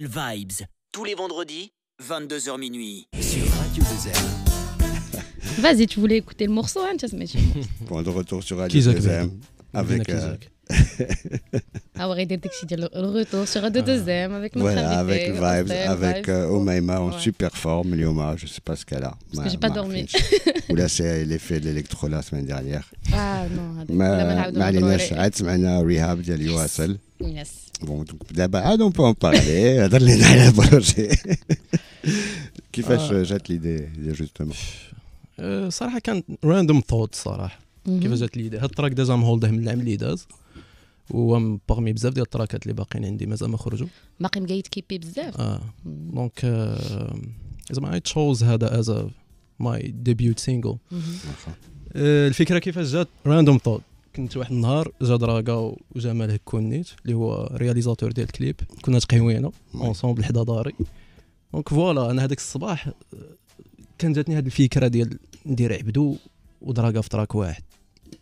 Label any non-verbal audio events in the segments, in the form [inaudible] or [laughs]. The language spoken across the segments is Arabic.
Vibes, tous les vendredis, 22h minuit. Sur Radio 2 Vas-y, tu voulais écouter le morceau, hein, Pour Point de retour sur Radio 2 avec. Alors, [laughs] ah il le retour sur le ah. deuxième avec avec avec euh, Omaima en super forme. je sais pas ce qu'elle a. Parce pas dormi. [laughs] Oula c'est l'effet de l'électro la semaine dernière. Ah non, rehab de ah, on peut en parler. [laughs] Qui fait jette l'idée, justement C'est euh, random thought, وباغمي بزاف ديال التراكات اللي باقيين عندي مازال ما خرجوا باقي مقيد كيبي بزاف اه دونك euh, زعما اي تشوز هذا از ماي ديبيوت سينجل الفكره كيفاش جات راندوم ثوت كنت واحد النهار جا دراغا وجمال هكونيت اللي هو رياليزاتور ديال الكليب كنا تقهوينا اونسومبل حدا داري دونك فوالا انا هذاك الصباح آه، كان جاتني هذه الفكره ديال ندير عبدو ودراغا في تراك واحد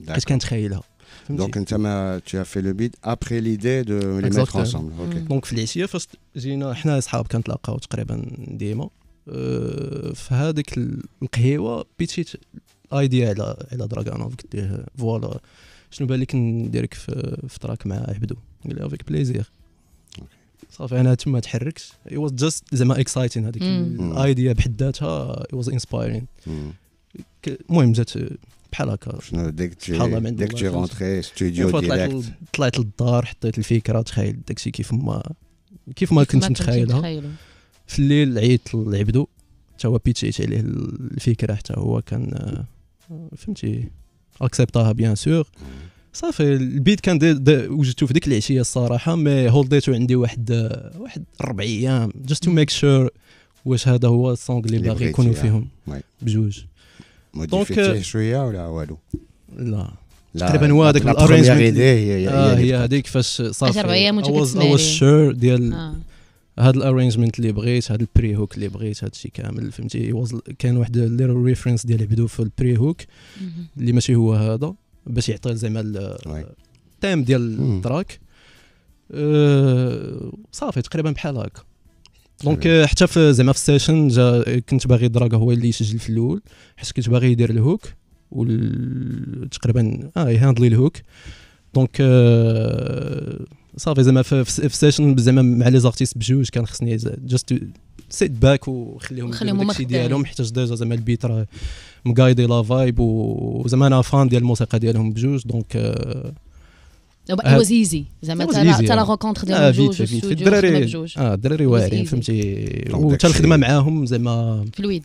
كنت كنتخيلها دونك انت ما تي as لو le bid ليدي دو لي les انسومبل اوكي دونك في العشيه فاش جينا حنا اصحاب كنتلاقاو تقريبا ديما أه، في هذيك القهيوه بيتيت ايديا على على دراغانوف قلت له فوالا شنو بالك نديرك في تراك مع عبدو قال لي افيك بليزير صافي انا تما تحركت اي واز جاست زعما اكسايتين هذيك mm. الايديا بحد ذاتها اي واز انسبايرين المهم جات بحال هكا ديك تجي ديك تي رونتري ستوديو ديريكت طلعت للدار حطيت الفكره تخيل داكشي كيف ما كيف ما كنت متخيلها في الليل عيطت لعبدو حتى هو بيتشيت عليه الفكره حتى هو كان آه، فهمتي اكسبتها بيان سور صافي البيت كان دي دي وجدته في ديك العشيه الصراحه مي هولديتو عندي واحد آه، واحد ربع ايام جاست تو ميك شور واش هذا هو السونغ اللي باغي يكونوا آه. فيهم بجوج موديفيتيه شويه ولا والو لا لا تقريبا هو هذاك الارينجمنت هي هي هذيك فاش صافي اول الشور ديال هاد الارينجمنت اللي بغيت هاد البري هوك اللي بغيت هاد الشيء كامل فهمتي كان واحد ليرو ريفرنس ديال عبدو في البري هوك اللي ماشي هو هذا باش يعطي زعما التيم ديال التراك صافي تقريبا بحال هكا دونك euh, حتى في زعما في السيشن جا كنت باغي دراغا هو اللي يسجل في الاول حيت كنت باغي يدير الهوك وتقريبا اه يهاندلي الهوك دونك euh, صافي زعما في, السيشن زعما مع لي زارتيست بجوج كان خصني جاست سيت باك وخليهم يديروا داكشي ديالهم حيت ديجا زعما البيت راه مقايدي لا فايب وزعما انا فان ديال الموسيقى ديالهم بجوج دونك آه euh, It was easy زعما حتى لا رونكونتر ديال جوج الدراري اه الدراري واعرين فهمتي وحتى الخدمه معاهم زعما فلويد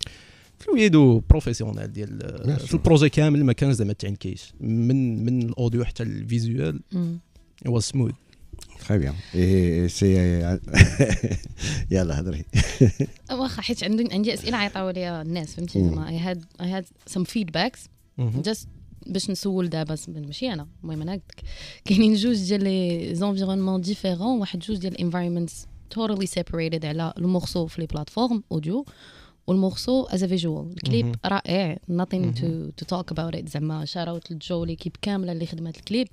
فلويد وبروفيسيونيل ديال في البروجي كامل ما كان زعما تعين كيش من من الاوديو حتى الفيزوال هو سموث تخي بيان سي يلا هضري واخا حيت عندي عندي اسئله عيطوا لي الناس فهمتي زعما اي هاد اي هاد سم فيدباكس جاست باش نسول دابا ماشي انا المهم انا قلت كاينين جوج ديال لي زونفيرونمون ديفيرون واحد جوج ديال الانفايرمنتس توتالي سيبريتد على المورسو في لي بلاتفورم اوديو والمورسو از فيجوال الكليب رائع ناتين تو تو توك اباوت ات زعما شاروت لجو ليكيب كامله اللي خدمت الكليب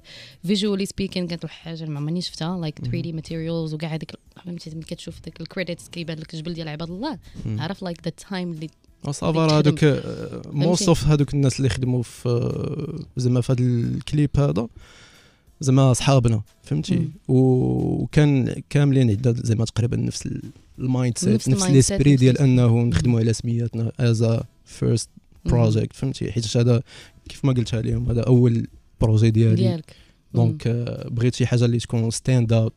فيجوالي سبيكين كانت واحد الحاجه ما عمرني شفتها لايك 3 دي ماتيريالز وكاع هذيك ملي كتشوف ديك الكريديتس كيبان لك الجبل ديال عباد الله عرف لايك ذا تايم اللي وصافر هذوك موست اوف هذوك الناس اللي خدموا في آه، زعما في هذا الكليب هذا زعما صحابنا فهمتي وكان كاملين عندنا زعما تقريبا نفس المايند سيت نفس ليسبري ديال انه نخدموا على سمياتنا از فيرست بروجيكت فهمتي حيت هذا كيف ما قلتها لهم هذا اول بروجي ديالي ديالك دونك آه، بغيت شي حاجه اللي تكون ستاند اوت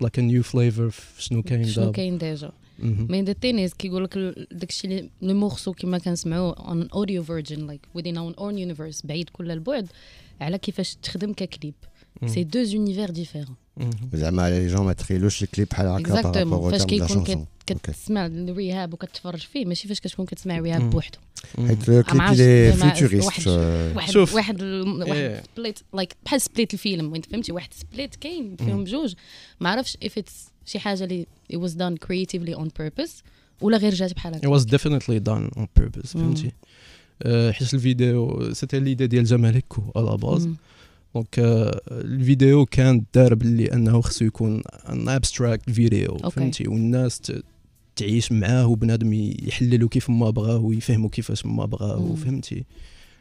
لاك نيو فليفر شنو كاين دابا شنو كاين ديجا مي ذا ثين از كيقول لك داكشي اللي لو مورسو كيما كنسمعوه اون اوديو فيرجن لايك ويدين اون اون يونيفرس بعيد كل البعد على كيفاش تخدم ككليب سي دو زونيفير ديفيرون زعما لي جون ما تخيلوش الكليب بحال هكا اكزاكتومون فاش كيكون كتسمع الريهاب وكتفرج فيه ماشي فاش كتكون كتسمع الريهاب بوحدو حيت الكليب اللي فيتوريست واحد شوف واحد واحد سبليت لايك بحال سبليت الفيلم وانت فهمتي واحد سبليت كاين فيهم جوج ما عرفتش اف اتس شي حاجه اللي it was done creatively on purpose ولا غير جات بحال هكا it was definitely done on purpose فهمتي آه، حيت الفيديو سيتي ليدي ديال جمالك على باز دونك الفيديو كان دار باللي انه خصو يكون ان ابستراكت فيديو فهمتي والناس تعيش معاه وبنادم يحللو كيف ما بغاه ويفهمو كيفاش ما بغاه فهمتي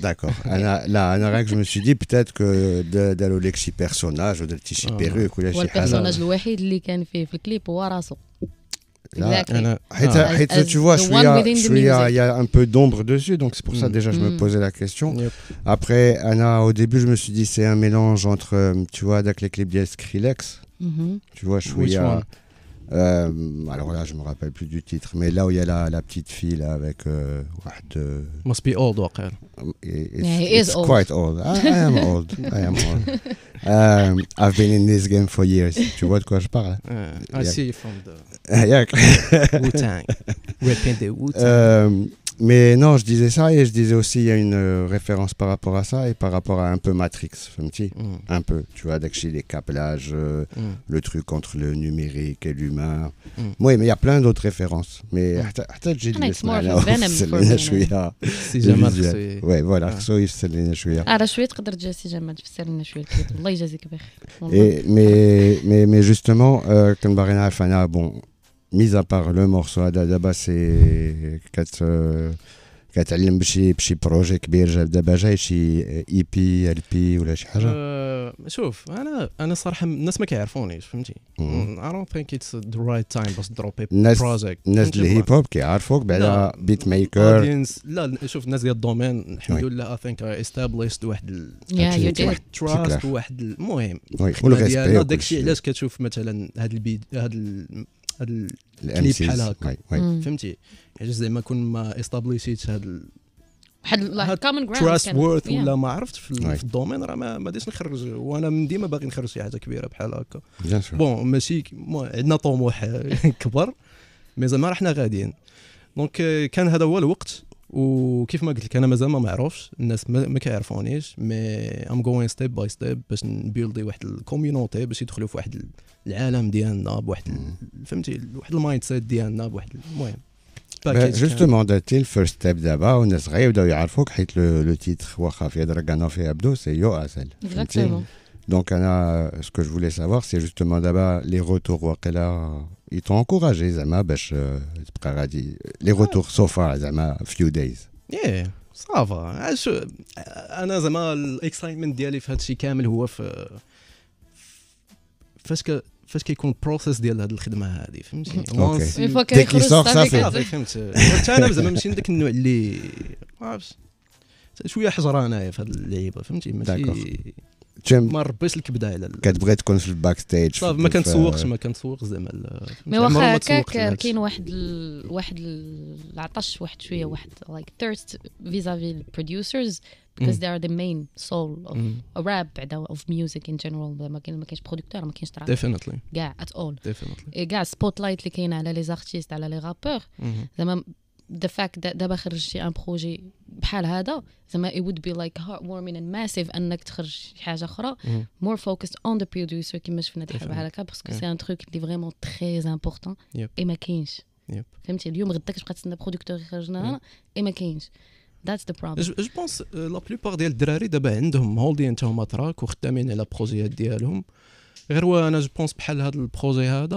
D'accord. Là, Anna, je me suis dit peut-être que d'aller personnage ah. ou d'être شي perruque ولا le personnage le qui كان فيه في هو tu vois, il y a un peu d'ombre dessus, donc c'est pour ça mm. déjà je me mm. posais la question. Après, Anna, au début, je me suis dit c'est un mélange entre, euh, tu vois, avec les clips Skrillex, mm-hmm. tu vois, je suis euh, alors là, je me rappelle plus du titre, mais là où il y a la, petite fille avec. Euh, euh, Must be old, Waqar. he old. quite old. I, am old. I am old. [laughs] um, I've been in this game for years. tu vois de quoi je parle ah, I see you from the [laughs] Wu-Tang. Mais non, je disais ça et je disais aussi, il y a une euh, référence par rapport à ça et par rapport à un peu Matrix, un petit, mm. un peu, tu vois, d'action les câblages, euh, mm. le truc entre le numérique et l'humain. Mm. Oui, mais il y a plein d'autres références. Mais peut j'ai dit ça. Selena Chouya. Ah. Ah, si jamais tu Ouais, voilà, c'est Selena Chouya. Ah, شويه tu peux dire si jamais Mais شويه الله يجازيك بخير. Mais mais mais justement, comme euh, Barina Alfana, bon. mis à part le morceau هذا دابا سي كت كتعلم بشي بشي بروجي كبير دابا جاي شي اي بي ال بي ولا شي حاجه شوف انا انا صراحه الناس ما كيعرفونيش فهمتي اي دونت ثينك اتس ذا رايت تايم باش دروبي بروجيكت الناس الهيب هوب كيعرفوك بعدا بيت ميكر لا شوف الناس ديال الدومين الحمد لله اي ثينك استابليشد واحد واحد تراست واحد المهم داكشي علاش كتشوف مثلا هاد البيت هاد يعني هاد الكليب بحال هكا فهمتي حيت زعما كون ما استابليشيت هاد واحد كومن جراوند تراست وورث ولا ما عرفت في الدومين راه ما غاديش نخرج وانا ديما باغي نخرج شي حاجه كبيره بحال هكا بون ماشي عندنا طموح [laughs] كبر مي زعما راه حنا غاديين دونك euh, كان هذا هو الوقت وكيف ما قلت لك انا مازال ما معروفش الناس ما كيعرفونيش مي ام جوين ستيب باي ستيب باش نبيلدي واحد الكوميونيتي باش يدخلوا في واحد العالم ديالنا بواحد فهمتي واحد المايند سيت ديالنا بواحد المهم جوستومون درتي الفيرست ستيب دابا والناس غيبداو يعرفوك حيت لو تيتر واخا فيه دركانو فيه عبدو سي يو اسل Donc, euh, ce que je voulais savoir, c'est justement d'abord les retours. Là, ils t'ont encouragé, Zama, euh, les euh, retours so far, Zama, a few days. Yeah, ça va. Ah, Zama, l'excitement d'y faire chez Kamel, ou off. de la Il faut qu'il sort, ça تيم ما ربيتش الكبده على كتبغي تكون في الباك ستيج صافي ما كنتسوقش ما كنتسوق زعما مي واخا هكاك كاين واحد واحد العطش واحد شويه واحد لايك ثيرست فيزافي البروديوسرز because they are the main soul of mm. rap بعدا of music in general ما كاين ما كاينش برودكتور ما كاينش تراب definitely كاع at all definitely كاع السبوت لايت اللي كاين على لي زارتيست على لي رابور زعما ذا that دابا خرجتي ان بروجي بحال هذا زعما it would be like heartwarming and massive انك تخرج شي حاجه اخرى more focused on the producer كما شفنا ديك الحلقه هكا باسكو سي ان تروك اللي فريمون تري امبورطون اي ما كاينش فهمتي اليوم غدا كتبقى تسنى بروديكتور يخرج لنا اي ما كاينش ذاتس ذا بروبليم جو بونس لا بلوبار ديال الدراري دابا عندهم هولدين تاهما تراك وخدامين على بروجيات ديالهم غير وانا جو بونس بحال هذا البروجي هذا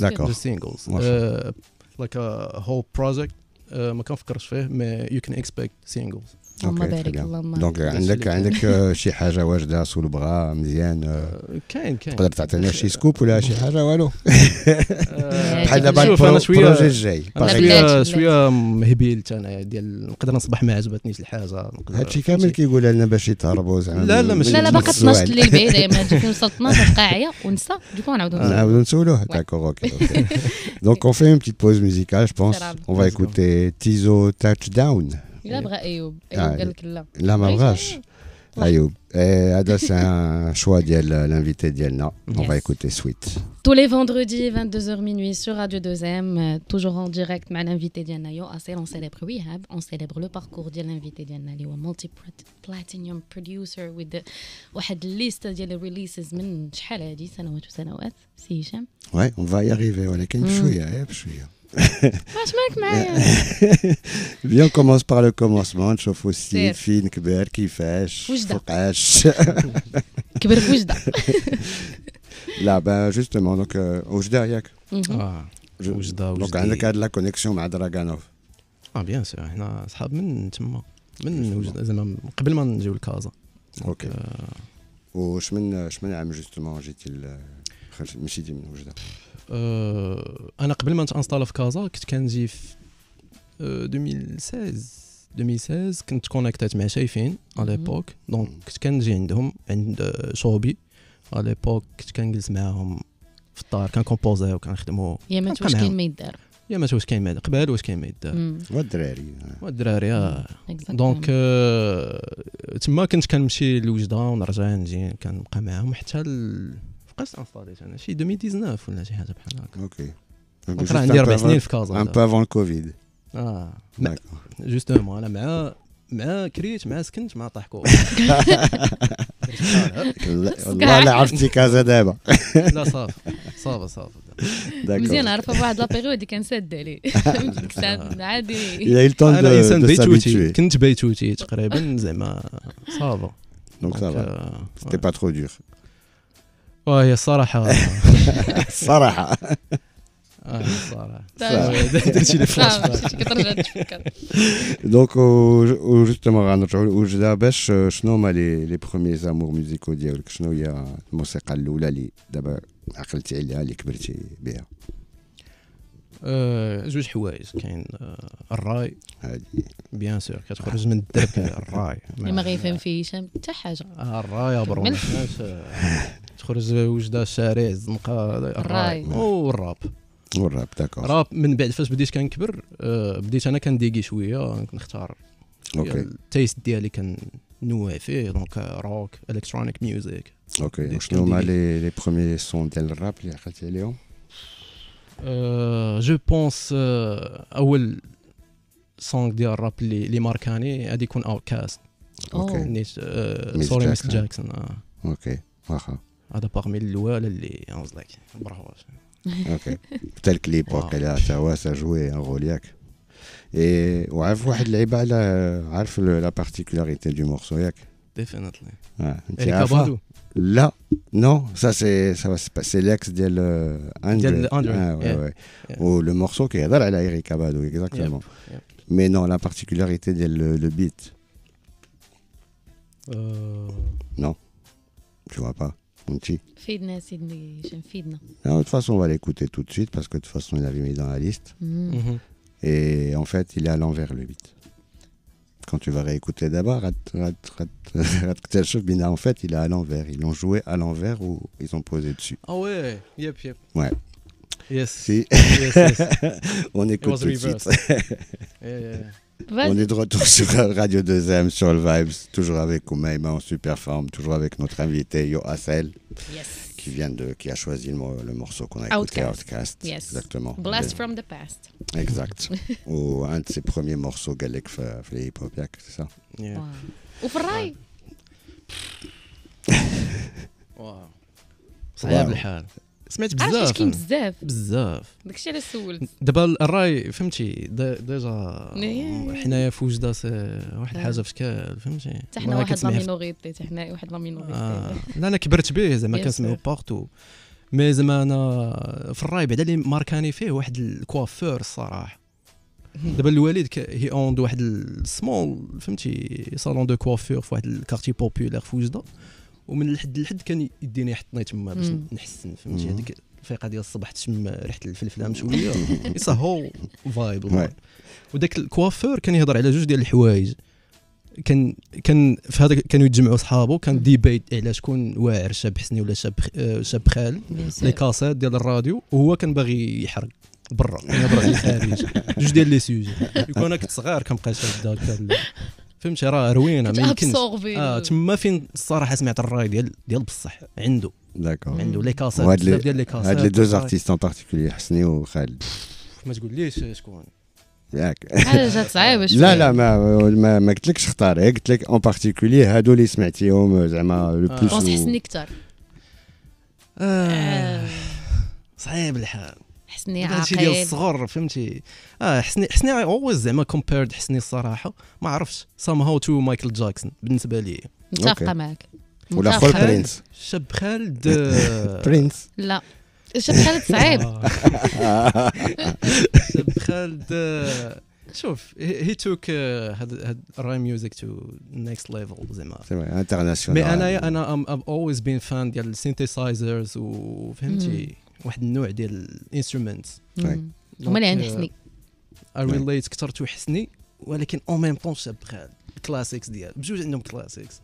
D'accord. The singles. Uh, like a whole project uh, ما you can expect singles. اللهم بارك اللهم دونك عندك عندك آه، شي حاجه واجده سول بغا مزيان آه، آه، كاين كاين تقدر تعطينا شي سكوب ولا شي حاجه والو [laughs] بحال دابا البروجي الجاي شويه شويه مهبيل انا يعني ديال نقدر نصبح ما عجبتنيش الحاجه هادشي كامل كيقول لنا باش يتهربوا زعما لا لا ماشي لا لا باقي 12 الليل بعيد ما وصلت 12 12 عيا ونسى دوكا نعاودو نعاودو نسولوه داكوغ اوكي دونك اون فيه اون بتيت بوز ميزيكال جو بونس اون فا ايكوتي تيزو تاتش داون a بغى ايوب لا ma Ayoub. c'est un [laughs] choix de l'invité non On va écouter Sweet. Tous les vendredis, 22h minuit sur Radio 2M, euh, toujours en direct avec l'invité d'Yelna. Ah, Yo, on célèbre have hein, on célèbre le parcours de l'invité d'Yelna. Yo, multi-platinum producer with the واحد liste de releases من شحال هذه سنوات وسنوات Si هشام. Ouais, on va y arriver. ولكن [laughs] Bien, on commence par le commencement. On aussi le qui fait, [laughs] Que [laughs] Là, ben justement, donc, euh, Oujda mhm. ah, Yak. Donc, de la connexion avec Draganov. Ah, bien sûr. Non, ça a bien été. de à Ok. Et euh, Euh, انا قبل ما نتانسطالا في كازا كنت كنجي في 2016 euh, 2016 كنت كونيكتات مع شايفين على ليبوك دونك كنت كنجي عندهم عند شوبي على ليبوك كنت كنجلس معاهم في الدار كومبوزي وكنخدموا يا واش كاين ما يدار يا ما واش كاين ما يدار قبل واش كاين ما يدار والدراري والدراري اه دونك euh، تما كنت كنمشي لوجده ونرجع نجي كنبقى معاهم حتى لحقاش انستاليت انا شي 2019 ولا شي حاجه بحال هكا اوكي كنت عندي ربع سنين في كازا ان بو افون كوفيد اه جوستومون انا مع مع كريت مع سكنت مع طحكو والله [laughs] لا عرفتي كازا دابا [laughs] لا صافي صافي صافي مزيان عارفه واحد لا بيريود كان ساد عليه [laughs] عادي انا انسان بيتوتي كنت بيتوتي تقريبا زعما صافا دونك سافا سيتي با ترو دور وهي صراحة صراحة دونك وجوستومون غنرجعوا لوجده باش شنو هما لي بروميي زامور ميوزيكو ديالك شنو هي الموسيقى الاولى اللي دابا عقلتي عليها اللي كبرتي بها آه، زوج حوايج كاين آه، الراي بيان سور كتخرج من الدرك الراي اللي ما غيفهم فيه هشام حتى حاجه آه، الراي برو تخرج وجده الشارع الزنقه الراي والراب والراب داكور راب من بعد فاش بديت كنكبر آه، بديت انا كنديكي شويه كنختار التيست يعني ديالي كنوع فيه دونك روك الكترونيك ميوزيك اوكي شنو هما لي لي بروميي سون ديال الراب اللي عقلتي عليهم جو آه، بونس آه، اول سونغ ديال الراب اللي اللي ماركاني غادي يكون اوت كاست اوكي سوري ميس جاكسون اوكي واخا À parmi mille loups, elle est en Zlak. Bravo. Ok. clip, être que l'époque, ah. ça jouait un rôle Yak. Et, vous voyez, euh, la particularité du morceau Yak. Definitely. C'est non, ça, c'est l'ex d'El Indien. Euh, ah, Ou oh, le morceau qui est là, elle est à exactement. Mais non, la particularité d'El euh, Beat. Non. Tu vois pas. Conti. Fidna, Sidney, j'aime De toute façon, on va l'écouter tout de suite parce que de toute façon, il avait mis dans la liste. Mm. Mhm. Et en fait, il est à l'envers le 8. Quand tu vas réécouter d'abord, [laughs] en fait, il est à l'envers. Ils l'ont joué à l'envers ou ils ont posé dessus. Ah ouais, yep, yep. Ouais. Yes. [laughs] on écoute tout de suite. [laughs] On est de retour [laughs] sur Radio 2M, sur le Vibes, toujours avec Oumaima en super forme, toujours avec notre invité Yo Hassel, qui, vient de, qui a choisi le, morceau qu'on a écouté, Outcast. Exactement. Blast from the Past. Exact. [laughs] Ou un de ses premiers morceaux Galek les hip c'est ça yeah. wow. ça Ferrari [laughs] wow. le سمعت بزاف كاين بزاف بزاف داكشي علاش سولت دابا الراي فهمتي ديجا إيه. حنايا في وجده واحد الحاجه إيه. في شكال فهمتي حتى حنا واحد لا مينوريتي حتى حنا واحد لا مينوريتي آه. لا انا كبرت به زعما كنسمعو بارتو مي زعما انا في الراي بعدا اللي ماركاني فيه واحد الكوافور الصراحه [laughs] دابا الوالد هي اوند واحد السمول فهمتي صالون دو كوافور في واحد الكارتي بوبولير في وجده ومن الحد لحد كان يديني يحطني تما باش نحسن فهمتي هذيك الفيقه ديال الصباح تشم ريحه الفلفله مشويه يصهو فايب وذاك الكوافور كان يهضر على جوج ديال الحوايج كان كان في هذا كانوا يتجمعوا صحابه كان ديبيت على شكون واعر شاب حسني ولا شاب آه، شاب خال لي كاسات ديال الراديو وهو كان باغي يحرق برا يهضر على الخارج [laughs] جوج ديال لي سوجي كون انا كنت صغير كنبقى شاد هكا فهمتي راه روينه ما يمكنش اه تما فين الصراحه سمعت الراي ديال ديال بصح عنده داكور عنده لي كاسات بزاف ديال لي كاسات هاد لي دوز ارتيست ان بارتيكولي حسني وخالد [laughs] ما تقوليش شكون ياك حاجه صعيبه [laughs] شويه لا لا ما ما, ما قلتلكش اختار قلت لك اون بارتيكولي هادو اللي سمعتيهم آه، زعما لو بلوس تحسني اكثر صعيب الحال حسني عاقل هادشي ديال الصغر فهمتي اه حسني حسني اولويز زعما كومبيرد حسني الصراحه ما عرفتش سام هاو تو مايكل جاكسون بالنسبه لي متفقه معاك ولا خول برينس شاب خالد برينس [laughs] لا شاب خالد صعيب آه. [laughs] شاب خالد آه، شوف هي توك هاد راي ميوزك تو نيكست ليفل زعما انترناسيونال مي انايا انا ام اولويز بين فان ديال السينثيسايزرز وفهمتي واحد النوع ديال الانسترومنت هما اللي عند euh, حسني اي ريليت كثرت وحسني ولكن اون ميم طون شاب خال الكلاسيكس ديال بجوج عندهم كلاسيكس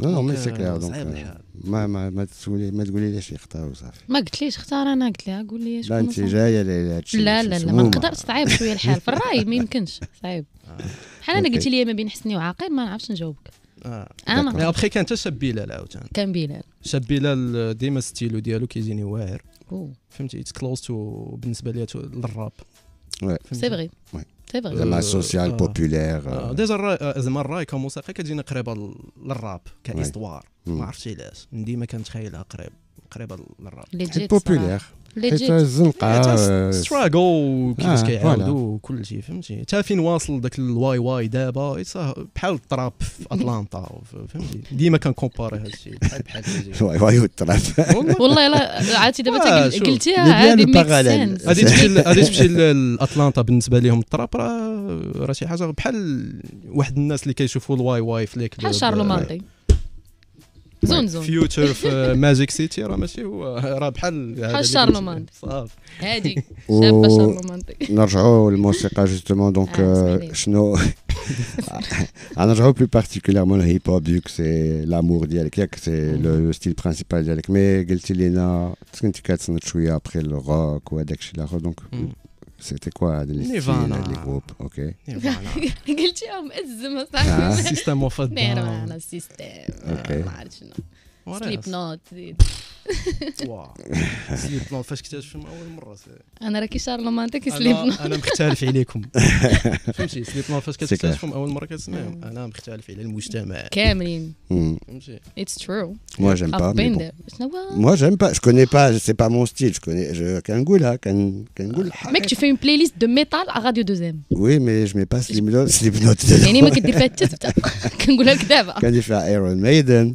لا لا ما يسكر صعيب euh، الحال ما ما ما تقولي ما تقولي ليش يختاروا صافي ما قلتليش اختار انا قلت لها قول لي لا انت جايه لا لا لا ما نقدرش صعيب شويه الحال في الراي ما يمكنش صعيب [laughs] بحال انا قلتي لي ما بين حسني وعاقل ما نعرفش نجاوبك اه انا ابخي كان حتى شاب بلال عاوتاني كان بلال شاب بلال ديما ستيلو ديالو كيجيني واعر فهمتي اتس كلوز تو بالنسبه ليا للراب سي فري سي فري لا سوسيال بوبولير ديجا آه، زعما الراي كموسيقى كتجينا قريبه للراب كاستوار mm. ما عرفتش علاش ديما كنتخيلها قريب قريبه للراب بوبولير حيت الزنقه ستراغل آه، كيفاش آه، كيعاودوا وكل شيء فهمتي حتى فين واصل ذاك الواي واي دابا بحال التراب في اتلانتا فهمتي ديما كنكومباري هذا الشيء بحال بحال الواي [laughs] واي والتراب والله الا عرفتي دابا آه، قلتيها عادي غادي تمشي غادي تمشي لاتلانتا بالنسبه لهم التراب راه راه شي حاجه بحال واحد الناس اللي كيشوفوا الواي واي في ليك بحال شارلو مارتي future uh, [laughs] magic city [laughs] justement donc ah, euh, [laughs] ah, plus particulièrement le hip hop c'est l'amour c'est mm. le style principal dialek mais après le rock ou rock donc mm. Siete qua degli Nirvana. Stile, group, ok? Nirvana. [laughs] ele ce am mezzo, mă stai. Da? System Nirvana, System. Ok. سليب نوت سليب نوت فاش اكتشفهم اول مره انا راه كي شارلمان كي سليب نوت انا مختلف عليكم [laughs] فهمتي سليب نوت فاش كتكتشفهم اول مره كتسمعهم انا مختلف على المجتمع كاملين فهمتي اتس ترو موا جيم با موا جيم با جو كوني با سي با مون ستيل جو كوني كنقولها كنقول الحق ماك تشوف بلاي ليست دو ميتال على راديو دوزيم وي مي جو مي با سليب نوت سليب نوت يعني ما كدير فيها حتى كنقولها لك دابا كندير فيها ايرون ميدن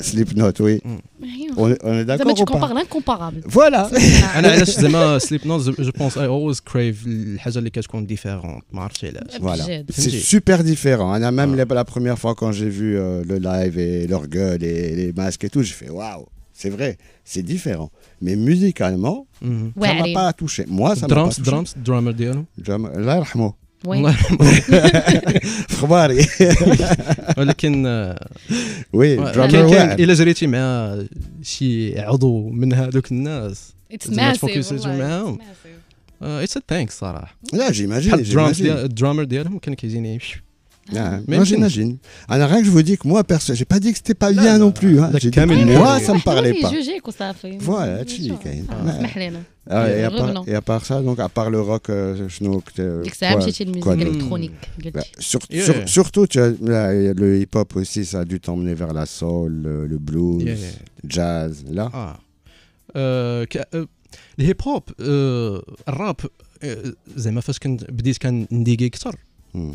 Slipknot, oui. Hmm. On, est d'accord Tu compares l'incomparable. Voilà. انا ah moi زعما je je pense, I always crave les choses اللي كتكون Marcel. Voilà. C'est super différent. On hein. a même la, première fois quand j'ai vu euh, le live et leur gueule et les masques et tout, j'ai fait waouh, c'est vrai, c'est différent. Mais musicalement, mhm. ça m'a pas touché. Moi, ça m'a pas Drums, touché. drums, drummer ديالهم Allah وين؟ [laughs] في خباري [laughs] ولكن [laughs] وي درامر الا جريتي مع شي عضو من هذوك الناس تفوكسيتي معاهم اتس آه، ثانكس صراحه لا جي ما جي الدرامر ديالهم كان كيجيني Ah. Hein, moi j'imagine. Alors ah, rien que je vous dis que moi perso, j'ai pas dit que c'était pas bien non, plus. Hein. moi ça me ah parlait pas. voilà, tu dis quand même. Ah, hein. ah, et, à par, et à part ça, donc à part le rock, euh, je nous que quoi, quoi, quoi électronique. Bah, surtout le hip hop aussi, ça a dû t'emmener vers la soul, le, blues, le jazz, là. Euh, euh, le hip hop, le rap, c'est ma façon de dire que c'est un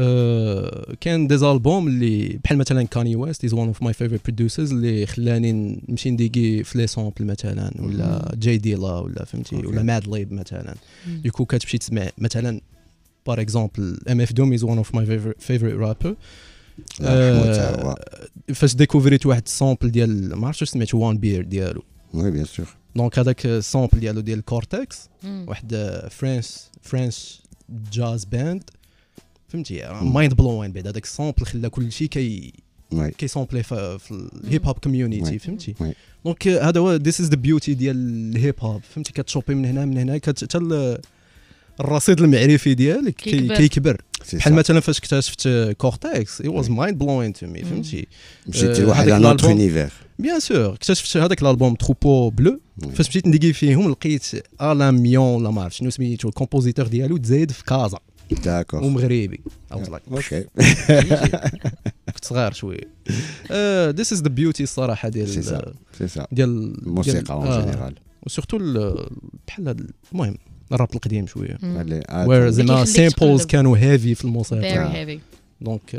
آه، كان دي زالبوم اللي بحال مثلا كاني ويست از وان اوف ماي فيفورت برودوسرز اللي خلاني نمشي نديكي في لي سامبل مثلا ولا جاي ديلا ولا فهمتي ولا ماد ليب مثلا ديكو كتمشي تسمع مثلا بار اكزومبل ام اف دوم از وان اوف ماي فيفورت رابر فاش ديكوفريت واحد السامبل ديال ما عرفتش سمعت وان بير ديالو وي بيان سور دونك هذاك السامبل ديالو ديال كورتكس واحد فرانس فرانس جاز باند فهمتي مايند بلوين بعد هذاك السامبل خلى كل شيء كي سامبلي في, الهيب هوب كوميونيتي فهمتي دونك euh, هذا هو ذيس از ذا بيوتي ديال الهيب هوب فهمتي كتشوبي من هنا من هنا حتى الرصيد المعرفي ديالك كيكبر بحال مثلا فاش اكتشفت كورتكس اي واز مايند بلوين تو مي فهمتي مشيتي لواحد ان آه، اوتر اونيفير بيان سور اكتشفت هذاك الالبوم تروبو بلو فاش مشيت نديكي فيهم لقيت الان ميون لا ما عرفت شنو سميتو الكومبوزيتور ديالو تزايد في كازا داكور ومغربي اطلق اوكي كنت صغير شويه ذيس از ذا بيوتي الصراحه ديال ديال الموسيقى اون جينيرال وسورتو بحال المهم الراب القديم شويه وير زعما سامبلز كانوا هيفي في الموسيقى فيري هيفي دونك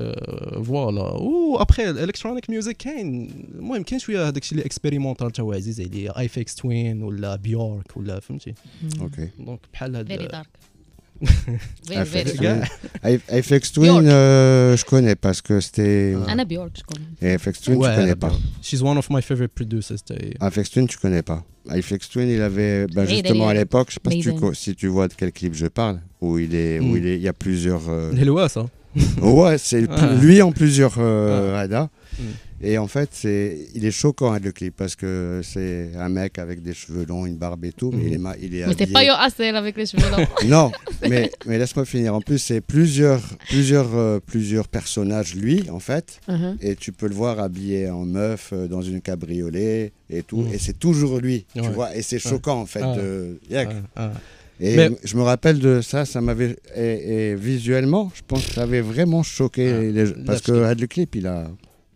فوالا و ابخي الالكترونيك ميوزيك كاين المهم كاين شويه هذاك الشيء اللي اكسبيريمونتال توا عزيز عليا اي فيكس توين ولا بيورك ولا فهمتي اوكي دونك بحال هذا فيري دارك FX Twin, euh, je connais parce que c'était. Anna Bjork, je connais. Twin, tu connais pas. She's one of my favorite producers. Twin, tu connais pas. FX Twin, il avait bah, justement à l'époque, je sais pas si tu, vois de quel clip je parle, où il est, où hmm. il est, il y a plusieurs. Euh, Hello, ça. Hein. ouais, c'est [laughs] lui en plusieurs radars. Euh, hmm. Et en fait, c'est, il est choquant hein, le clip parce que c'est un mec avec des cheveux longs, une barbe et tout, mais il est, mhm. il est Mais t'es pas Yo Hassel avec les cheveux longs. [laughs] non, [laughs] mais, mais laisse-moi finir. En plus, c'est plusieurs, plusieurs, euh, plusieurs personnages lui en fait, uh-huh. et tu peux le voir habillé en meuf euh, dans une cabriolet et tout, mhm. et c'est toujours lui, tu vois, et c'est choquant en fait. Et je me rappelle de ça, ça m'avait. Et, visuellement, je pense que ça avait vraiment choqué. Les... Parce que le clip, il a.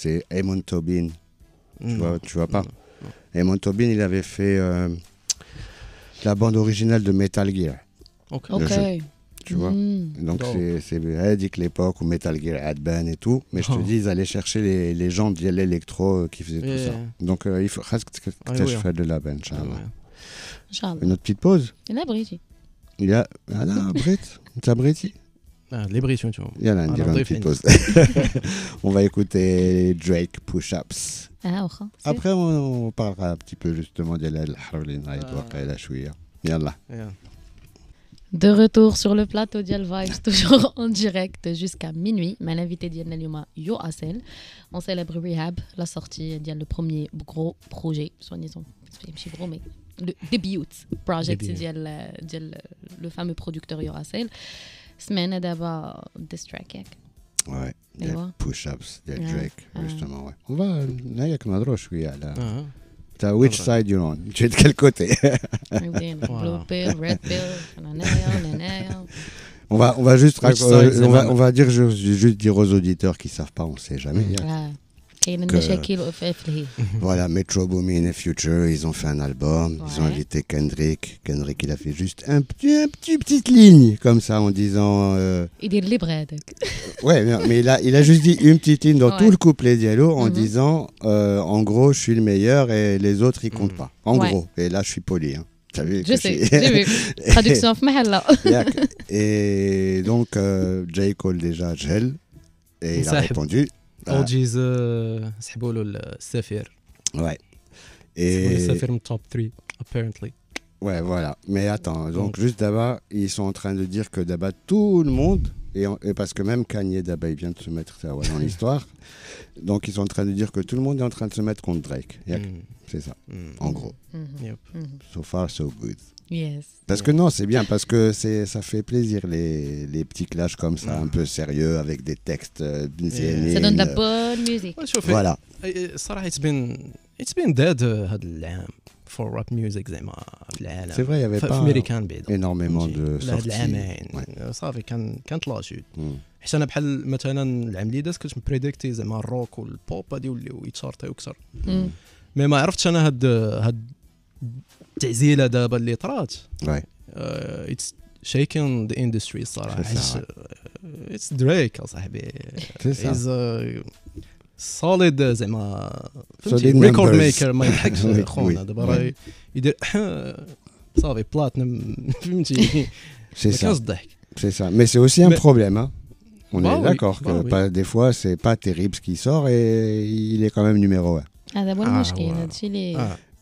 c'est Eamon Tobin. Tu, mm. vois, tu vois pas Eamon mm. mm. Tobin, il avait fait euh, la bande originale de Metal Gear. Ok. tu vois Donc, c'est c'est que l'époque où Metal Gear been et tout. Mais je te oh. dis, ils allaient chercher les, les gens de l'électro euh, qui faisaient tout ça. Donc, euh, il faut que ah tu fait de la ah Charles. Une autre petite pause Il y a Brit, Il y a. Ah Brit. Ah, tu vois. Il y a petit pause. on va écouter Drake Push Ups. Ah, Après on parlera un petit peu justement de euh. la De retour sur le plateau dial Vibes, [laughs] toujours en direct jusqu'à minuit. Mon invité d'Yel Yuma, Yo Asel. On célèbre Rehab, la sortie d'Yel, le premier gros projet, soignez-en, suis gros, mais le debut project d'Yel, euh, euh, le fameux producteur Yo semaine d'abord Diss Track Act. Ouais, des push-ups, des Drake, justement, ouais. On va, نهيك نهضروا شوية على تا which side you're on, جاي [laughs] de quel côté. Blue pill, red pill, nanaya, nanaya. On va, on va juste, euh, on va, on va dire, juste dire aux auditeurs qui savent pas, on sait jamais. Ah. [laughs] voilà, Metro Boomin et Future, ils ont fait un album, ils ont invité Kendrick. Kendrick, il a fait juste un petit, petit petite ligne, comme ça, en disant. Euh, il est libre. Hein, [laughs] ouais, mais, il, a, il a juste dit une petite ligne dans tout le couplet Diallo en mhm. disant euh, en gros, je suis le meilleur et les autres, ils comptent mhm. pas. En gros. Et là, je suis poli. Hein. As vu je sais, j'ai vu. [laughs] Traduction Et donc, euh, Jay Cole déjà Gel. Et il a répondu اوجيز سحبوا le السفير Ouais. Euh, euh, et... le top 3, apparently. Ouais, voilà. Mais attends, donc juste d'abord, ils sont en train de dire que d'abord tout le monde, et, parce que même Kanye d'abord il vient de se mettre euh, dans [laughs] l'histoire, donc ils sont en train de dire que tout le monde est en train de se mettre contre Drake. Mm. C'est ça, mm. en gros. Mm-hmm. Mm-hmm. So far, so good. Parce que non, c'est bien parce que ça fait plaisir les petits clashs comme ça un peu sérieux avec des textes euh, Ça donne de la bonne musique. Voilà. Ça a dead for C'est vrai, il y avait pas énormément de choses. Uh, ça fait quand quand t'as Je sais pas quel maintenant les parce que je me prédis que Zéma rock ou popadi ou il que hmm. Hmm. Mais moi, je sais pas Had uh, Had تعزيله euh, ça C'est ça. Mais c'est aussi un problème. Hein. On bah est d'accord bah que des fois, c'est pas terrible ce qui sort et il est quand même numéro 1. Ah,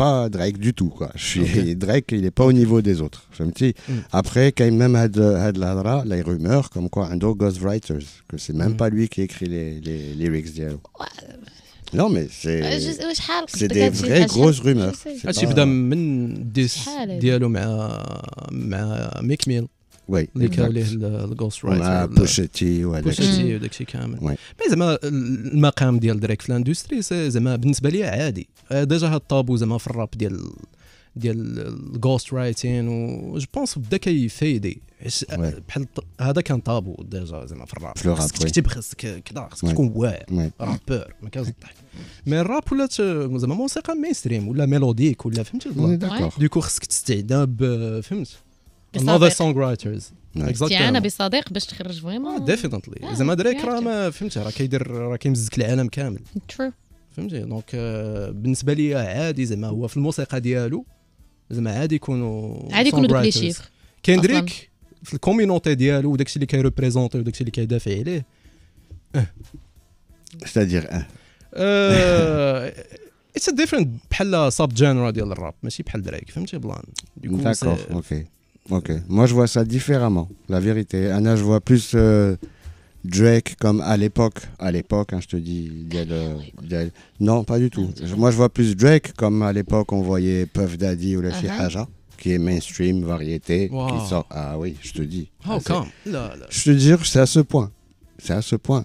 pas Drake du tout. Quoi. Je suis, [laughs] Drake, il n'est pas au niveau des autres. Je me dis, mm. Après, quand même, a les rumeurs comme quoi un writers que c'est même mm. pas lui qui écrit les, les, lyrics Non, mais c'est c'est des vraies grosses rumeurs. Je suis lui avec Mick Mill. وي اللي كان عليه الجوست رايتر بوشيتي بوشيتي وداك الشيء كامل مي زعما المقام ديال دريك في الاندستري زعما بالنسبه لي عادي ديجا آه، هاد الطابو زعما في الراب ديال ديال الجوست رايتين و جو بونس بدا كيفايدي آه، بحال هذا كان طابو ديجا زعما في الراب خاصك تكتب خاصك كذا خاصك تكون واعر رابور ما كانش الضحك مي الراب ولات زعما موسيقى مينستريم ولا ميلوديك ولا فهمتي دوكو خاصك تستعدى آه، فهمت another songwriters تيعانا يعني بصديق باش تخرج فريمون ديفينتلي زعما دريك راه ما فهمتي راه كيدير راه كيمزك العالم كامل ترو فهمتي دونك آه، بالنسبه لي عادي زعما هو في الموسيقى ديالو زعما عادي يكونوا عادي يكونوا دوك لي شيفر كيندريك في الكوميونيتي ديالو وداكشي اللي كيريبريزونتي وداكشي اللي كيدافع عليه اه سيتادير اه اتس آه، ديفرنت بحال ساب جانرا ديال الراب ماشي بحال دريك فهمتي بلان داكور اوكي آه، Ok. Moi, je vois ça différemment, la vérité. Anna, je vois plus euh, Drake comme à l'époque. À l'époque, hein, je te dis. Ah non, pas du tout. Ah, moi, je vois plus Drake comme à l'époque, on voyait Puff Daddy ou le ah, Chi qui est mainstream, variété, qui sort. Ah oui, je te dis. Oh, quand Je te dis, c'est à ce point. C'est à ce point.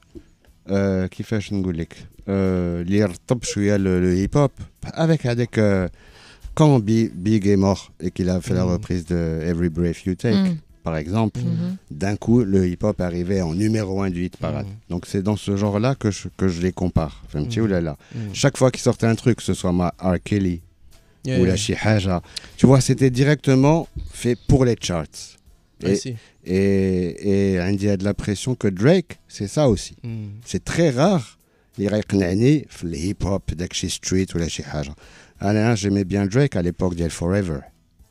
كيفاش نقول لك top يرطب شويه le hip-hop, avec avec euh, quand Big est mort et qu'il a fait la mhm. reprise de Every Breath You Take, mhm. par exemple, mhm. d'un coup, le hip-hop arrivait en numéro 1 du hit parade. Donc c'est dans ce genre-là que je, que je les compare. Chaque fois qu'il sortait un truc, que ce soit ma R. Kelly ou la Shihaja, tu vois, c'était directement fait pour les charts. Et, et, Andy hein, a de la que Drake, c'est ça aussi. Hmm. C'est très rare. Il les hip-hop, d'Akshi Street ou la Chihaja. J'aimais bien Drake à l'époque d'El Forever.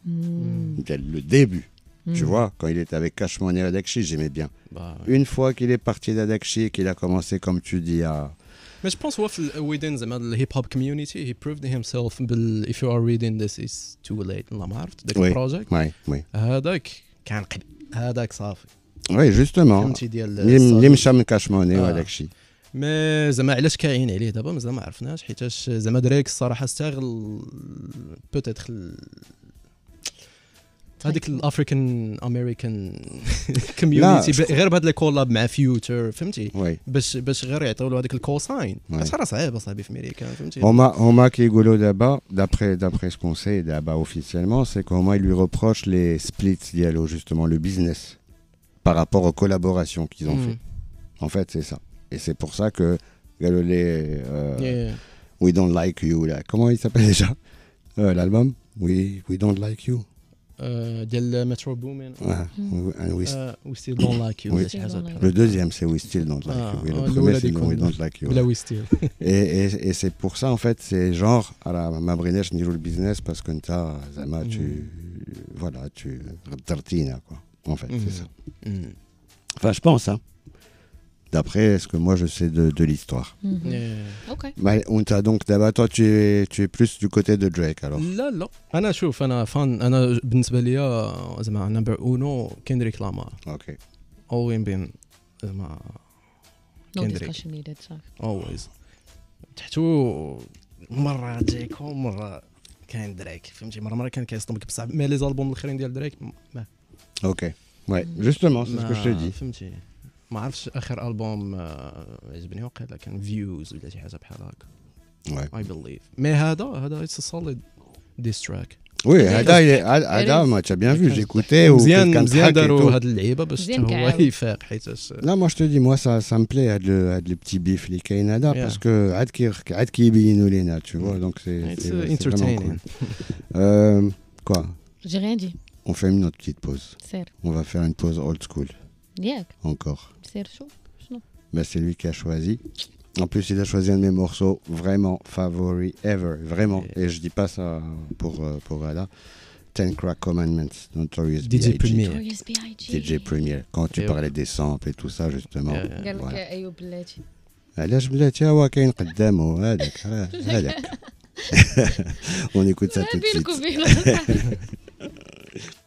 Hmm. Dès Le début. Tu hmm. vois, quand il était avec Cash Money et Dakshi, j'aimais bien. Bah, Une fois qu'il est parti d'Adakshi qu'il a commencé, comme tu dis, à. Mais je pense que euh, la the hip-hop community, he proved himself. If you are reading this, tard too late. La marf, oui, project. Oui, oui. هذاك euh, كان هذاك صافي وي جوستومون فهمتي ديال اللي مشى من كاش موني وهذاك آه. الشيء مي زعما علاش كاين عليه دابا مازال ما عرفناش حيتاش زعما دريك الصراحه استغل بوتيتر C'est l'African American Community. Il y a des gens qui ont des collabs avec Matthew et tout. Mais c'est vrai, il y a des co-signs. C'est ça, c'est ça, c'est ça. On m'a dit que les goulots d'abord, d'après ce qu'on sait, officiellement, c'est qu'on lui reproche les splits d'Yalo, justement, le business, par rapport aux collaborations qu'ils ont mm. faites. En fait, c'est ça. Et c'est pour ça que. Euh, euh, we don't like you. Comment il s'appelle déjà euh, L'album We don't like you. Euh, del euh, Metro Boom. Euh, le deuxième, c'est We still don't like you. Et c'est pour ça, en fait, c'est genre, à la niveau le business, parce que tu mm. tu. Voilà, tu. quoi. En fait, c'est mm. ça. Mm. Enfin, je pense, hein d'après ce que moi je sais de, l'histoire. Ok. donc toi tu es plus du côté de Drake alors. Là là. Ana شوف ana fan ana Kendrick Lamar. Ok. Always been Kendrick. discussion needed Always. تحتو مرة Kendrick. فهمتي كان كيصدمك بصح les albums ديال Ouais, justement, c'est ce que je te dis. ما عرفتش اخر البوم عجبني وقيلا كان فيوز ولا شي حاجه بحال هكا اي بليف مي هذا هذا اتس سوليد وي هذا هو rien dit. On fait une petite pause. On va faire une pause old school. Encore. Ben, c'est lui qui a choisi. En plus, il a choisi un de mes morceaux vraiment favori ever, vraiment. Et je dis pas ça pour euh, pour Ada. Ten Crack Commandments, DJ Premier. DJ Premier. Quand tu parlais des samples et tout ça, justement. On écoute ça tout de suite. [laughs]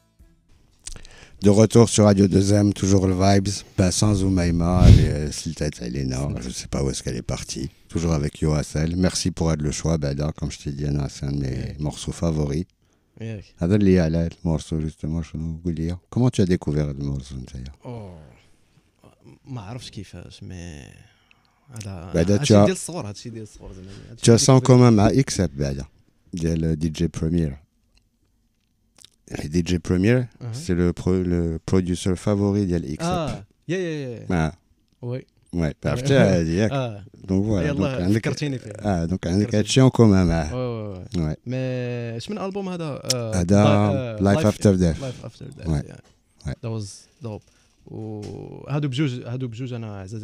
De retour sur Radio 2M, toujours le Vibes, Ben sans Zoumaïma, elle euh, est énorme je ne sais pas où est-ce qu'elle est partie. Toujours avec Yo Merci pour être le choix, Bada, ben, comme je t'ai dit, c'est un de mes morceaux favoris. Ah, morceau justement, je dire. Comment tu as découvert le morceau d'ailleurs Oh, mais ben, tu as senti comme un مع اكسب ben, le premier DJ. DJ Premier, uh-huh. c'est le, pro, le producer favori de Ah, yeah, yeah, yeah. Oui. Ah. Oui, Ouais. Euh, ah. Donc voilà. Ah, donc, un des... Ah, commun. Oui, oui, oui. Mais album, euh, euh, Life, After Death. Life After Death, ouais. That was dope. بجوج هادو بجوج عزاز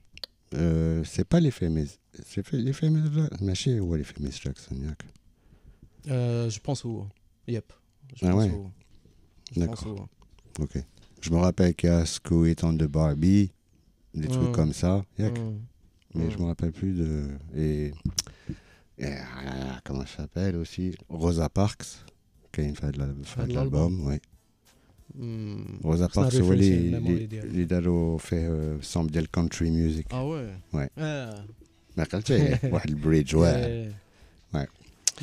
Euh, c'est pas les fameuses C'est où machin ou fameuses Jackson euh, Je pense au. Yep. Je ah pense ouais. D'accord. Ok. Je me rappelle qu'il y a Squid on the Barbie, des trucs mm. comme ça. Yak. Mm. Mais mm. je me rappelle plus de. Et. Ah comment ça s'appelle aussi Rosa Parks, qui a fait de l'album, oui. Hmm. Rosa Parks, c'est les les dalo fait euh, semble dire country music. Ah ouais. Ouais. Mais quand tu vois le bridge, ouais. Ouais.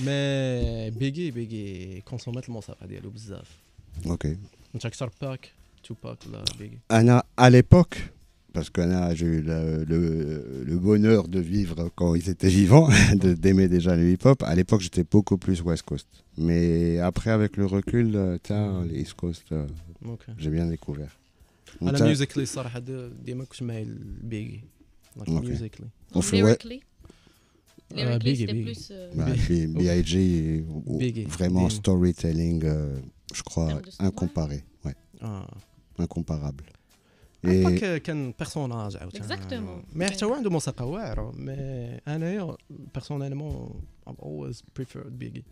Mais Biggie, Biggie, consommateurment ça va dire le bizarre. Ok. Jackson Park, Tupac là, Biggie. Anna, ah à l'époque parce que là, j'ai eu le, le, bonheur de vivre quand ils étaient vivants, [laughs] d'aimer déjà le hip-hop. À l'époque, j'étais beaucoup plus West Coast. Mais après, avec le recul, euh, tiens, les East Coast, euh, j'ai bien découvert. انا c'est الصراحه On fait مايل لبيغي ميوزيكلي c'était plus. big بي B.I.G. جي vraiment storytelling euh, je crois incomparé ouais ah. incomparable باك كان بيرسوناج عاوتاني اكزاكتومون مي حتى هو عنده موسيقى واعره مي انايا بيرسونيلمون ايم always preferred Biggie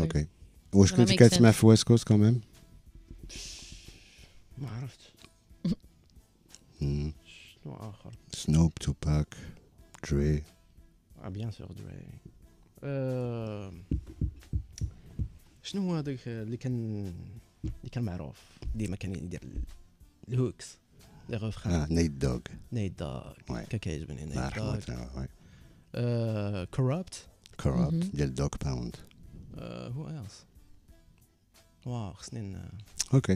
اوكي واش كنت كتسمع في ويست كوست كوميم ما عرفت شنو اخر سنوب توباك دري اه بيان سور دري شنو هو هذاك اللي كان اللي كان معروف ديما كان يدير Le hooks, les refrains. Ah, Nate Dogg. Nate Dogg. Ouais. Kaka Isbeni, euh, Corrupt. Corrupt, mm -hmm. Dog Pound. Euh, who else? Wow, c'est euh, Ok.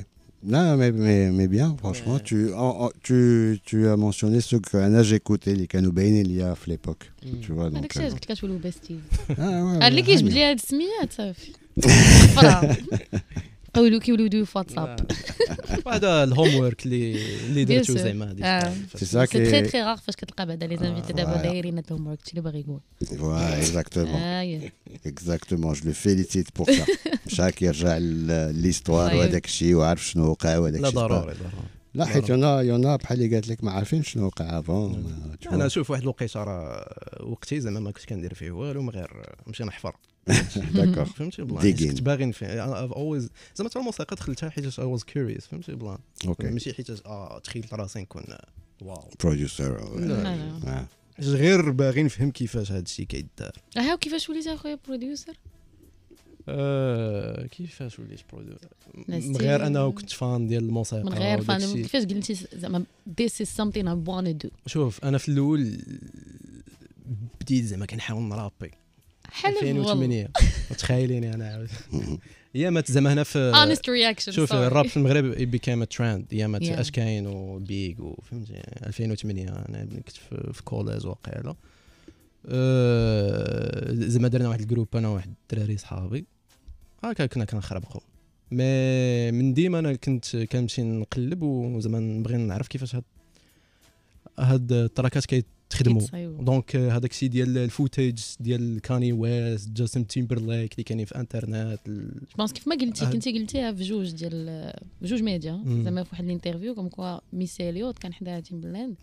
Non, mais, mais, mais bien, franchement, tu, tu, tu as mentionné ce que Anna j'écoutais, les Canoubain et l'IA à l'époque. Mm. Tu vois ah, donc. Alex, euh, c'est que tu as le bestie. Ah, ouais. Ah, qui gars, je me l'ai ça [laughs] Voilà. يقولوا كيولودوا في واتساب آه. [laughs] هذا الهوم ورك اللي اللي [laughs] درتو زعما سي تري تري رار فاش كتلقى بعدا لي زانفيتي دابا دايرين هاد الهوم ورك شنو باغي يقول فوالا اكزاكتومون اكزاكتومون جو لو فيليسيت بور سا شاك يرجع ليستوار وهذاك الشيء وعارف شنو وقع وهذاك الشيء لا ضروري ضروري لا حيت يونا يونا بحال اللي قالت لك ما عارفين شنو وقع افون انا شوف واحد الوقيته راه وقتي زعما ما كنت كندير فيه والو من غير نمشي نحفر داكوغ [laughs] [laughs] فهمتي بلان يعني كنت باغي نفهم اولويز يعني زعما حتى الموسيقى دخلتها حيت اي واز كيوريوس فهمتي بلان اوكي ماشي حيت اه تخيلت راسي نكون واو بروديوسر لا آه. آه. غير باغي نفهم كيفاش هذا الشيء كيدار ها كيفاش وليت اخويا بروديوسر كيفاش وليت بروديوسر من غير انا كنت فان ديال الموسيقى من غير فان كيفاش قلتي زعما ذيس از سامثين اي وان دو شوف انا في الاول بديت زعما كنحاول نرابي حلو 2008 تخيليني انا عاود [laughs] يا زعما هنا في رياكشن شوف الراب في المغرب بيكام تراند يا مات اش كاين وبيغ وفهمتي 2008 انا كنت في كوليز وقيلا آه، زعما درنا واحد الجروب انا واحد الدراري صحابي هكا كنا كنخربقوا مي من ديما انا كنت كنمشي نقلب وزعما نبغي نعرف كيفاش هاد هاد التراكات كي تخدموا دونك آه، هذاك الشيء ديال الفوتيج ديال كاني ويست جاستن تيمبرليك اللي كاينين في انترنت جو بونس كيف ما قلتي كنتي قلتيها في جوج ديال جوج euh، ميديا زعما في واحد الانترفيو كوم كوا ميسي كان حداها تيمبرلاند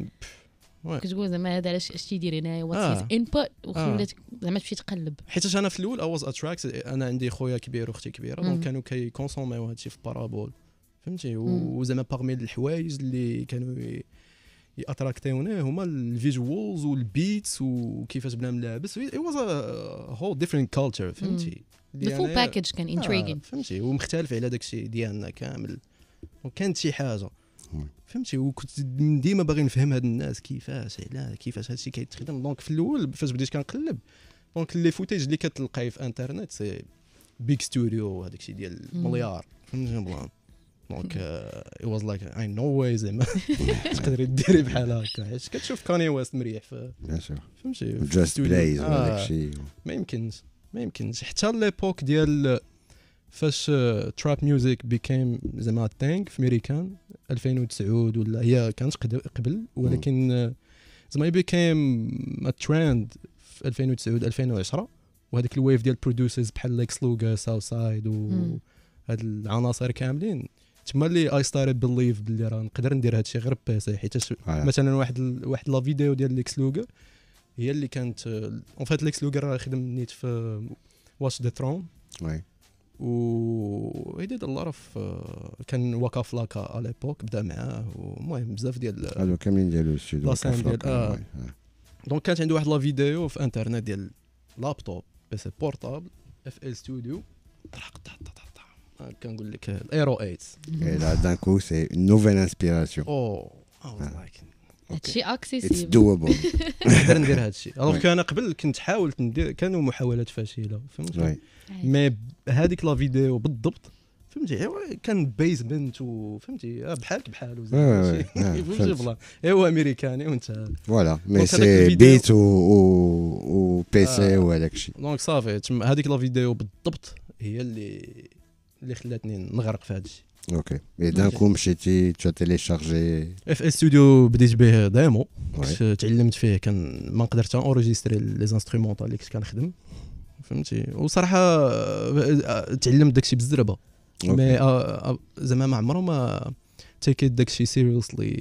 كتقول زعما هذا علاش اش تيدير هنايا وات انبوت وخلات آه. زعما تمشي تقلب حيت انا في الاول اي واز انا عندي خويا كبير واختي كبيره دونك كانوا كيكونسوميو هادشي في بارابول فهمتي وزعما باغمي الحوايج اللي كانوا ياتراكتيوني هما الفيجوالز والبيتس وكيفاش بنا ملابس اي واز هول ديفرنت كالتشر فهمتي الفول باكج كان انتريغين آه، فهمتي ومختلف على داك الشيء ديالنا كامل وكانت شي حاجه فهمتي وكنت ديما باغي نفهم هاد الناس كيفاش علاه كيفاش هادشي الشيء كيتخدم دونك في الاول فاش بديت كنقلب دونك لي فوتيج اللي كتلقاي في انترنت سي بيك ستوديو هذاك الشيء ديال مليار فهمتي بلان دونك اي واز لايك اي نو واي زعما تقدري ديري بحال هكا حيت كتشوف كاني ويست مريح في فهمتي جاست بلايز ولا داكشي ما يمكنش ما يمكنش حتى ليبوك ديال فاش تراب ميوزيك بيكام زعما تانك في ميريكان 2009 ولا هي كانت قبل ولكن آه، زعما بيكام ترند في 2009 2010 وهذيك الويف ديال برودوسرز بحال لايك سلوغا ساوث سايد و هاد العناصر كاملين تما اللي اي ستارت بليف باللي راه نقدر ندير هادشي غير بيسي حيت آه. مثلا واحد ال... واحد لا فيديو ديال ليكس لوغر هي اللي كانت اون آه، فيت ليكس لوغر راه خدم نيت في واتش ذا ثرون وي و هي ديد لوت كان واكا فلاكا على ليبوك بدا معاه المهم بزاف ديال آه، هادو كاملين ديالو الاستوديو دونك كانت عنده واحد لا فيديو في انترنت ديال لابتوب بيسي بورتابل اف ال ستوديو طرق كنقول لك الايرو 8 لا دان كو سي نوفيل انسبيراسيون او هادشي اكسيسيبل دوبل نقدر ندير هادشي الوغ انا قبل كنت حاولت ندير كانوا محاولات فاشله فهمتي مي هذيك لا فيديو بالضبط فهمتي ايوا كان بيزمنت وفهمتي آه، بحالك بحاله فهمتي فلا ايوا امريكاني وانت فوالا مي سي بيت و و بي سي وهذاك الشيء دونك صافي هذيك لا فيديو بالضبط هي اللي اللي خلاتني نغرق في هذا الشيء اوكي اذا كون مشيتي تيليشارجي اف اس ستوديو بديت به ديمو تعلمت فيه كان ما قدرت اونجستري لي زانسترومونتال اللي كنت كنخدم فهمتي وصراحه تعلمت داكشي بالزربه مي آه، آه، زعما ما عمره ما تيكيت داكشي سيريوسلي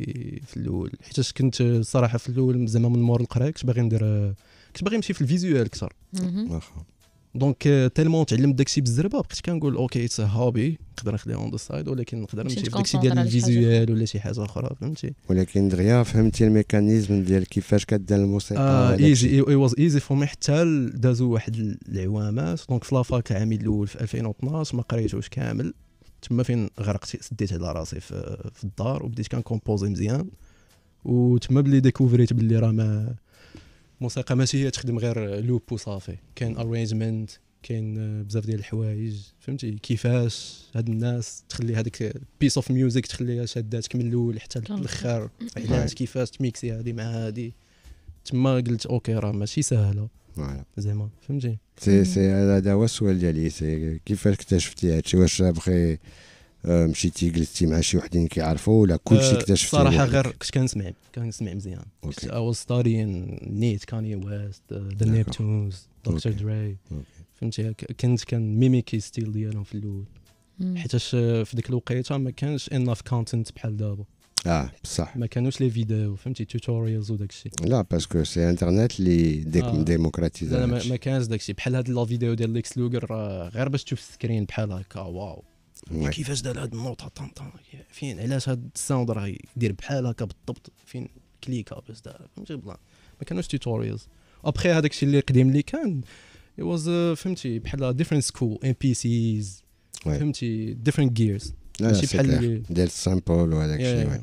في الاول حيت كنت صراحه في الاول زعما من مور القرايه كنت باغي ندير كنت باغي نمشي في الفيزيوال اكثر دونك تالمون تعلمت داكشي بالزربه بقيت كنقول اوكي اتس هوبي نقدر نخليه اون ذا سايد ولكن نقدر نمشي في داكشي ديال الفيزيوال ولا شي حاجه اخرى فهمتي ولكن دغيا فهمتي الميكانيزم ديال كيفاش كدير الموسيقى آه ايزي اي واز ايزي فور مي حتى دازو واحد العوامات دونك في لافاك عامي الاول في 2012 ما قريتوش كامل تما فين غرقت سديت على راسي في, في الدار وبديت كنكومبوزي مزيان وتما بلي ديكوفريت بلي راه ما موسيقى ماشي هي تخدم غير لوب وصافي كاين ارينجمنت كاين آه، بزاف ديال الحوايج فهمتي كيفاش هاد الناس تخلي هذيك بيس اوف ميوزك تخليها شاداتك من الاول حتى الاخر [laughs] علاش كيفاش تميكسي هادي مع هادي تما قلت اوكي راه ماشي سهله زعما فهمتي سي سي هذا هو السؤال ديالي سي كيفاش اكتشفتي هادشي واش بخي آه، مشيتي جلستي مع شي وحدين كيعرفوا ولا كل شيء آه، اكتشفتي صراحه غير كنت كنسمع كنسمع مزيان اي اول ستارين نيت كاني ويست ذا نيبتونز دكتور دري فهمتي كنت ميميكي ستيل ديالهم في الاول حيتاش آه، في ذيك الوقيته ما كانش اناف كونتنت بحال دابا اه بصح ما كانوش لي فيديو فهمتي توتوريالز وداك الشيء لا باسكو سي انترنت اللي ديك آه. ديموكراتيزا لا ما, ما كانش داك الشيء بحال هاد لا فيديو ديال ليكس لوغر غير باش تشوف السكرين بحال هكا واو ouais. كيفاش دار هاد النوطه طن طن فين علاش هاد الساوند راه يدير بحال هكا بالضبط فين كليكا باش دار فهمتي بلا ما كانوش توتوريالز ابخي هذاك الشيء اللي قديم اللي كان واز آه، فهمتي بحال ديفرنت سكول ام بي سيز فهمتي ديفرنت جيرز ah, ماشي بحال ديال سامبل وهذاك الشيء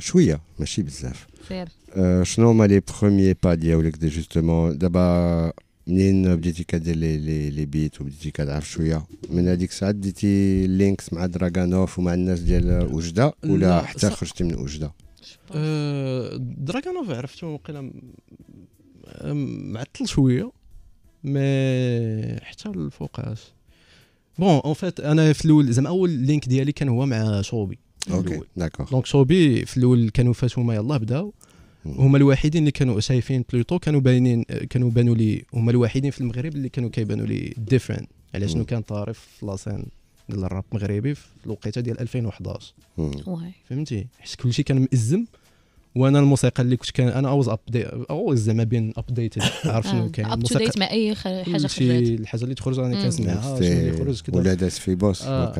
شويه ماشي بزاف سير آه، شنو هما لي بروميي با ديالك دي جوستومون دابا منين بديتي كدير لي لي لي بيت وبديتي كتعرف شويه من هذيك الساعه ديتي لينكس مع دراغانوف ومع الناس ديال وجده ولا حتى خرجتي من وجده دراغانوف آه، عرفتو وقيلا معطل شويه مي حتى الفوقاش بون اون فيت انا في الاول زعما اول لينك ديالي كان هو مع شوبي اوكي داكوغ دونك صوبي في الاول كانوا فاس هما يلاه بداو هما الوحيدين اللي كانوا شايفين بلوتو كانوا باينين كانوا بانوا لي هما الوحيدين في المغرب اللي كانوا كيبانوا لي ديفرنت على شنو كان طارف في لاسين ديال الراب المغربي في الوقيته ديال 2011 فهمتي حيت كلشي كان مأزم وانا الموسيقى اللي كنت كان انا اوز ابديت اوز زعما بين ابديتد [laughs] عارف شنو آه، كاين اب تو ديت مع اي حاجه خرجت الحاجه اللي تخرج راني كنسمعها شنو اللي خرج كذا ولا داز في بوس آه،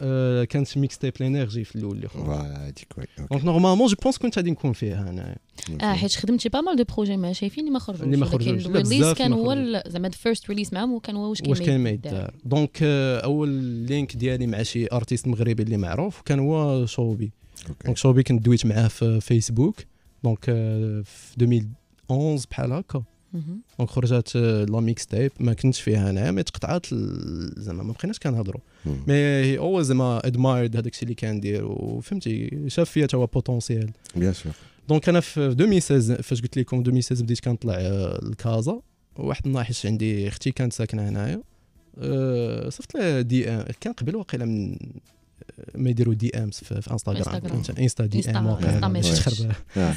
آه، كانت ميكس تيب لينيرجي في الاول اللي خرج هذيك وي دونك نورمالمون جو بونس كنت غادي نكون فيها انايا اه حيت خدمتي با مال دو بروجي ما شايفين اللي ما خرجوش اللي ما خرجوش الريليز كان هو زعما الفيرست ريليز معاهم وكان هو واش كاين ما يدار دونك اول لينك ديالي مع شي ارتيست مغربي اللي معروف كان هو شوبي دونك شوبي كنت دويت معاه في فيسبوك دونك في 2011 بحال هكا دونك خرجت لا ميكس تايب ما كنتش فيها انا مي تقطعات زعما ما بقيناش كنهضروا مي هي اولويز زعما ادمايرد هذاك الشيء اللي كندير وفهمتي شاف فيا توا هو بوتونسيال بيان سور دونك انا في 2016 فاش قلت لكم 2016 بديت كنطلع آه، لكازا واحد الناحش عندي اختي كانت ساكنه هنايا آه، صيفط لها دي ان كان قبل واقيلا من ما يديروا دي امز في, انستغرام انستا دي ام انستا ميساج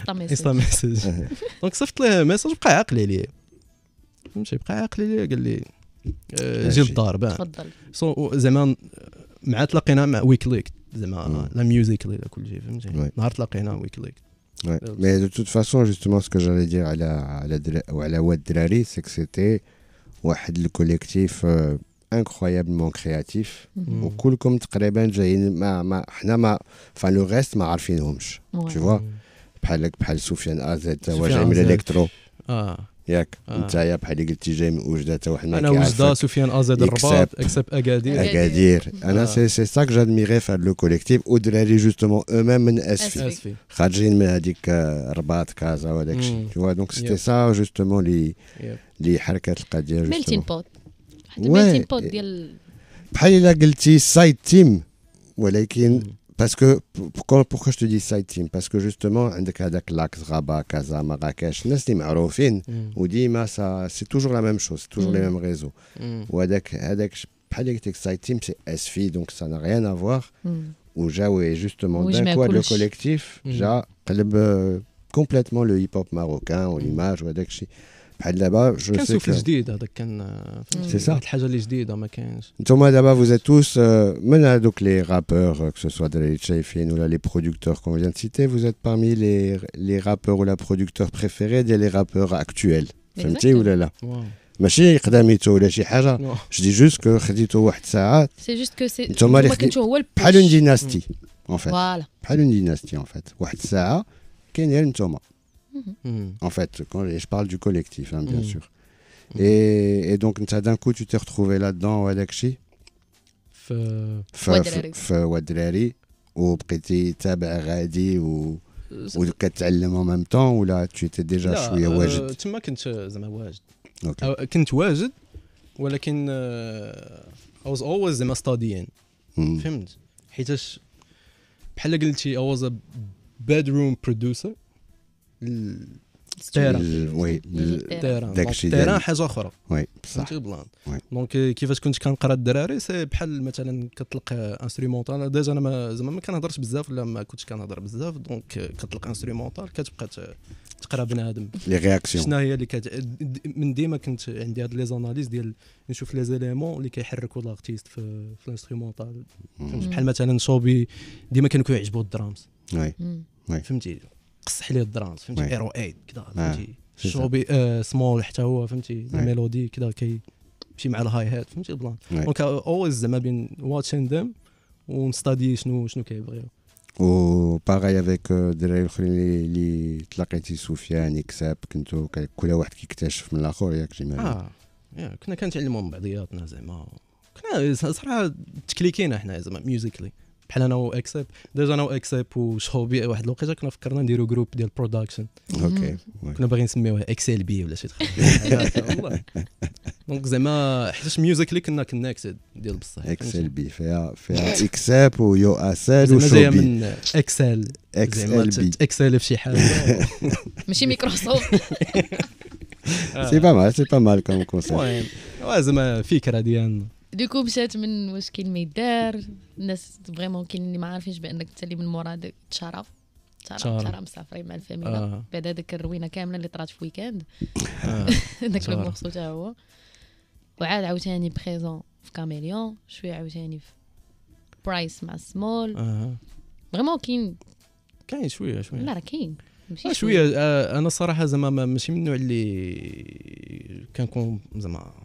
نعم. انستا ميساج [laughs] دونك صيفط ليه ميساج بقى عاقل عليه فهمتي بقى عاقل عليه قال لي آه، جي للدار باه تفضل زعما مع تلاقينا مع ويكليك زعما لا ميوزيك كل شيء فهمتي نهار تلاقينا ويكليك Ouais. دو توت فاسون جوستومون سكو ce دير على على وعلى واد الدراري la, ou à la انكرويابلمون كرياتيف وكلكم تقريبا جايين ما, ما حنا ما فان لو ريست ما عارفينهمش تي فوا بحالك بحال سفيان ازيد هو جاي من الالكترو ياك آه. نتايا بحال اللي قلتي جاي من وجده تا وحنا انا وجده سفيان ازاد الرباط اكسب اكادير اكادير انا سي سي سا جادميغي في هاد لو كوليكتيف ودراري جوستومون اومام من اسفي, خارجين من هذيك الرباط كازا وهذاك الشيء دونك سيتي سا جوستومون اللي اللي حركات القضيه ميلتين بوت même type de bhal team mais mm. parce que pourquoi je te dis site team parce que justement andaka dak lax raba casablanca marrakech des noms qui sont c'est toujours la même chose toujours les mm. mêmes réseaux ou dak hadak bhal ila site team c'est SFI, donc ça n'a rien à voir au mm. jao et justement d'un quoi le collectif ja euh, complètement le hip hop marocain l'image ou dak d'abord je sais qu'un souffle euh, c'est ça les choses les jdid dans ma quinze thomas d'abord vous êtes tous euh, mena donc les rappeurs euh, que ce soit de la ou les producteurs qu'on vient de citer vous êtes parmi les les rappeurs ou les producteurs préférés des rappeurs actuels c'est le cas ou l'est là machine et que d'amitié ou la chiehara je dis juste que que d'amitié ou une seule c'est juste que c'est pas une dynastie en fait Voilà. pas une dynastie en fait une seule qu'est né thomas Mhm. Mhm. En fait, quand, je parle du collectif, hein, bien mhm. sûr. Et, donc, ça, d'un coup, tu t'es retrouvé là-dedans, euh, Wadakshi Ou Priti euh, temps Ou. وكتعلم déjà en euh, tu temps تي tu Je ok en كنت studying فهمت التيران وي التيران حاجه اخرى وي بصح بلان دونك كيفاش كنت كنقرا الدراري سي بحال مثلا كطلق انسترومونتال ديجا انا زعما ما كنهضرش بزاف ولا ما كنتش كنهضر بزاف دونك كطلق انسترومونتال كتبقى تقرا بنادم لي رياكسيون شنو هي اللي كت... من ديما كنت عندي هاد لي زاناليز ديال نشوف لي زيليمون اللي كيحركوا لارتيست في, في الانسترومونتال بحال مثلا صوبي ديما كانوا كيعجبوا الدرامز وي فهمتي قصح ليه الدرامز فهمتي ايرو ايد كذا آه. فهمتي شوبي آه سمول حتى هو فهمتي الميلودي كذا كي مشي مع الهاي هات فهمتي البلان دونك اولويز آه، زعما بين واتشين ذيم ونستادي شنو شنو كيبغيو باغي افيك الدراري الاخرين اللي اللي تلاقيتي سفيان كساب كنتو كل واحد كيكتشف من الاخر ياك جمال اه كنا كنتعلموا من بعضياتنا زعما كنا صراحه تكليكينا حنا زعما ميوزيكلي بحال انا واكسب ديجا انا واكسب وصحابي واحد الوقيته كنا فكرنا نديرو جروب ديال برودكشن اوكي كنا باغيين نسميوه اكسل بي ولا شي والله [laughs] دونك زعما حيت ميوزيكلي كنا كونكتد ديال بصح اكسل بي فيها فيها اكساب ويو اسل وشوبي زعما من اكسل اكسل بي اكسل في شي حاجه [laughs] ماشي ميكروسوفت سي با مال سي با مال كونسيبت المهم زعما فكره ديالنا ديكو مشات من واش كاين ما يدار الناس فريمون كاين اللي ما عارفينش بانك انت اللي من مورا تشرف ترى ترى مسافرين مع الفاميلا آه. بعد هذيك الروينه كامله اللي طرات في ويكاند آه. [laughs] ذاك لو مورسو تا هو وعاد عاوتاني بريزون في كاميليون شويه عاوتاني في برايس مع سمول آه. كاين كاين شويه شويه لا راه كاين آه، شويه, شوية. آه انا الصراحه زعما ماشي من النوع اللي كنكون زعما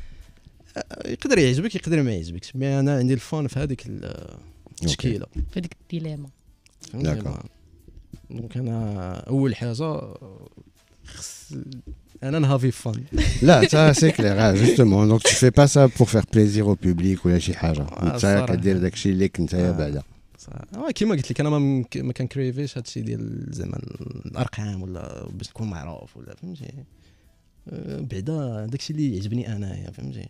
يقدر يعجبك يقدر ما يعجبكش مي انا عندي الفان في هذيك التشكيله في هذيك الديليما دونك انا اول حاجه خص انا نهافي فان [laughs] لا تا سي كلير جوستومون دونك تو في با سا بور فير بليزير او بوبليك ولا شي حاجه انت كدير داكشي اللي يا آه، بعدا آه، كيما قلت لك انا ما ما كنكريفيش هادشي ديال زعما الارقام ولا باش نكون معروف ولا فهمتي آه، بعدا داكشي اللي يعجبني انايا فهمتي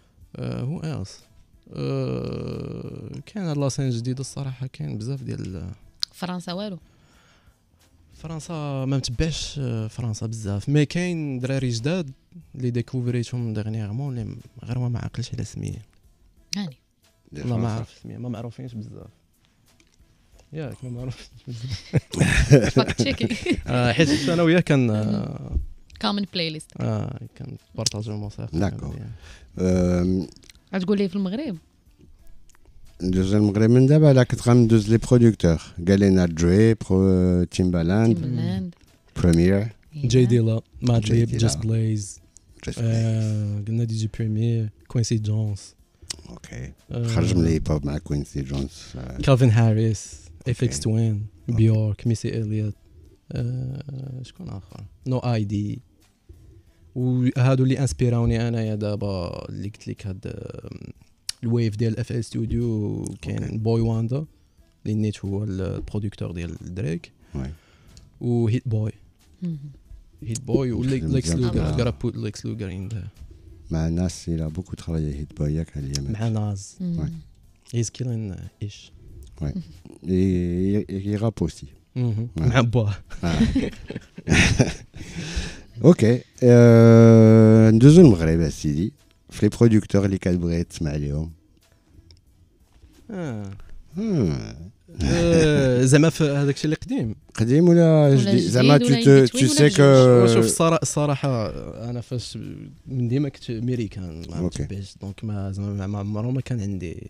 هو آه، ايلس آه، كاين هاد لاسين جديد الصراحه كاين بزاف ديال فرنسا والو فرنسا ما متبعش آه، فرنسا بزاف مي كاين دراري جداد اللي ديكوفريتهم ديغنيغمون اللي غير ما عقلش على سميه هاني والله ما عرفت سميه ما معروفينش بزاف ياك ما معروفينش بزاف [laughs] [laughs] حيت انا وياه كان [laughs] C'est playlist commune. Ah, je peux partager mon site. D'accord. Est-ce qu'il y en a d'autres au Maghreb Il y en a d'autres au Maghreb deux autres producteurs. Galena Dre, Timbaland. Timbaland. Premier. J. Dilla. J. Just Blaze. Just euh, Blaze. Gennady du Premier. Coïncidence. Ok. Il y a beaucoup pas hip-hop à Coïncidence. Calvin Harris. FX Twin. Björk. Missy Elliott. Qu'est-ce qu'il y a d'autre No ID. وهادو اللي انسبيراوني انايا دابا اللي قلت لك هاد الويف ديال اف ال ستوديو كاين بوي واندا اللي نيت هو البروديكتور ديال دريك و هيت بوي هيت بوي وليكس لوغر غرا بوت ليكس لوغر ان ذا مع ناس الى بوكو تخرج هيت بوي ياك على مع ناز هيز كيلين ايش وي اي راب مع اوكي ندوزو المغرب سيدي في لي برودكتور اللي كتبغي تسمع عليهم زعما في هذاك الشيء اللي قديم قديم ولا جديد زعما تو تو سي كو شوف الصراحه انا فاش من ديما كنت ميريكان ما عرفتش دونك ما زعما ما عمره ما كان عندي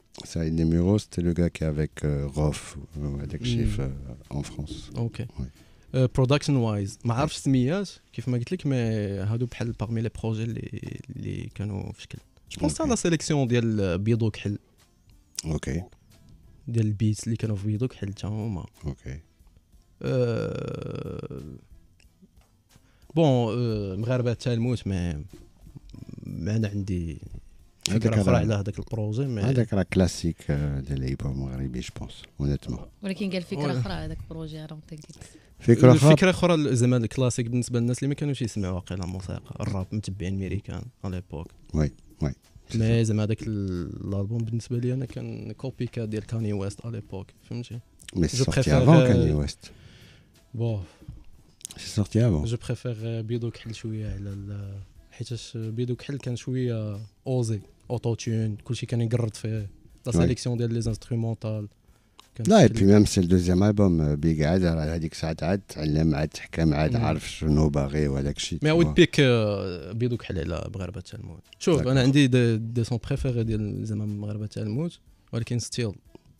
Saïd c'était le gars qui est avec euh, Rof, euh, avec hmm. Chief, euh, en France. Ok. production wise, je ne sais pas si mais c'est parmi les projets qui sont Je pense que c'est la sélection de Ok. Des beats qui Ok. Bon, je ne هذاك راه على هذاك البروزي مي هذاك راه كلاسيك آه، ديال اللعيبه مغربي جو بونس اونيتمون ولكن قال فكره اخرى هذاك البروجي راه فكره اخرى فكره اخرى زعما الكلاسيك بالنسبه للناس اللي ما كانوش يسمعوا واقيلا الموسيقى الراب متبعين ميريكان على ليبوك وي وي مي زعما هذاك الالبوم بالنسبه لي انا كان كوبي كا ديال كاني ويست على ليبوك فهمتي مي سورتي افون كاني ويست بون سورتي افون جو بريفير بيدو كحل شويه على حيتاش بيدو كحل كان شويه اوزي اوتو تيون كلشي كان يقرد فيه لا سيليكسيون ديال لي انسترومونتال لا اي بي ميم سي دوزيام البوم بيك عاد هذيك الساعات عاد تعلم عاد تحكم عاد عارف شنو باغي وهذاك الشيء مي ويت بيك بيدو كحل على مغاربه تاع الموت شوف انا عندي دي, دي سون بريفيري ديال زعما مغاربه تاع الموت ولكن ستيل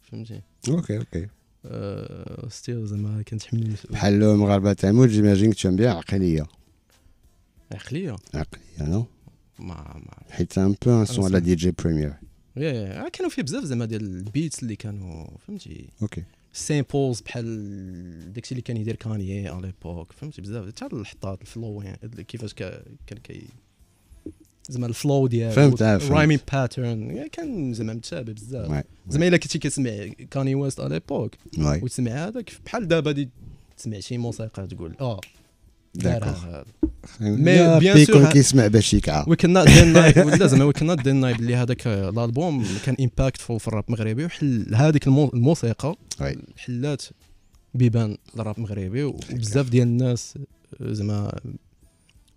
فهمتي اوكي اوكي ستيل زعما كنتحمل بحال المغاربه تاع الموت جيماجين كنت بيان عقليه عقليه عقليه نو ما ما حيت ان بو ان سون على دي جي بريمير يا كانوا فيه بزاف زعما ديال البيتس اللي كانوا فهمتي اوكي سيمبوز بحال داكشي اللي كان يدير كانيي على ليبوك فهمتي بزاف حتى الحطات الفلو يعني، كيفاش كان كي زعما الفلو ديالو فهمت رايمين آه، باترن كان زعما متشابه بزاف زعما الا كنتي كتسمع كاني ويست على ليبوك وتسمع هذاك بحال دابا تسمع شي موسيقى تقول اه دارها مي بيان سور كيسمع باش يكعى وي كان نوت ديناي ولا زعما وي كان نوت ديناي بلي هذاك الالبوم كان امباكتفول في الراب المغربي وحل هذيك الموسيقى حلات بيبان الراب المغربي وبزاف ديال الناس آه، زعما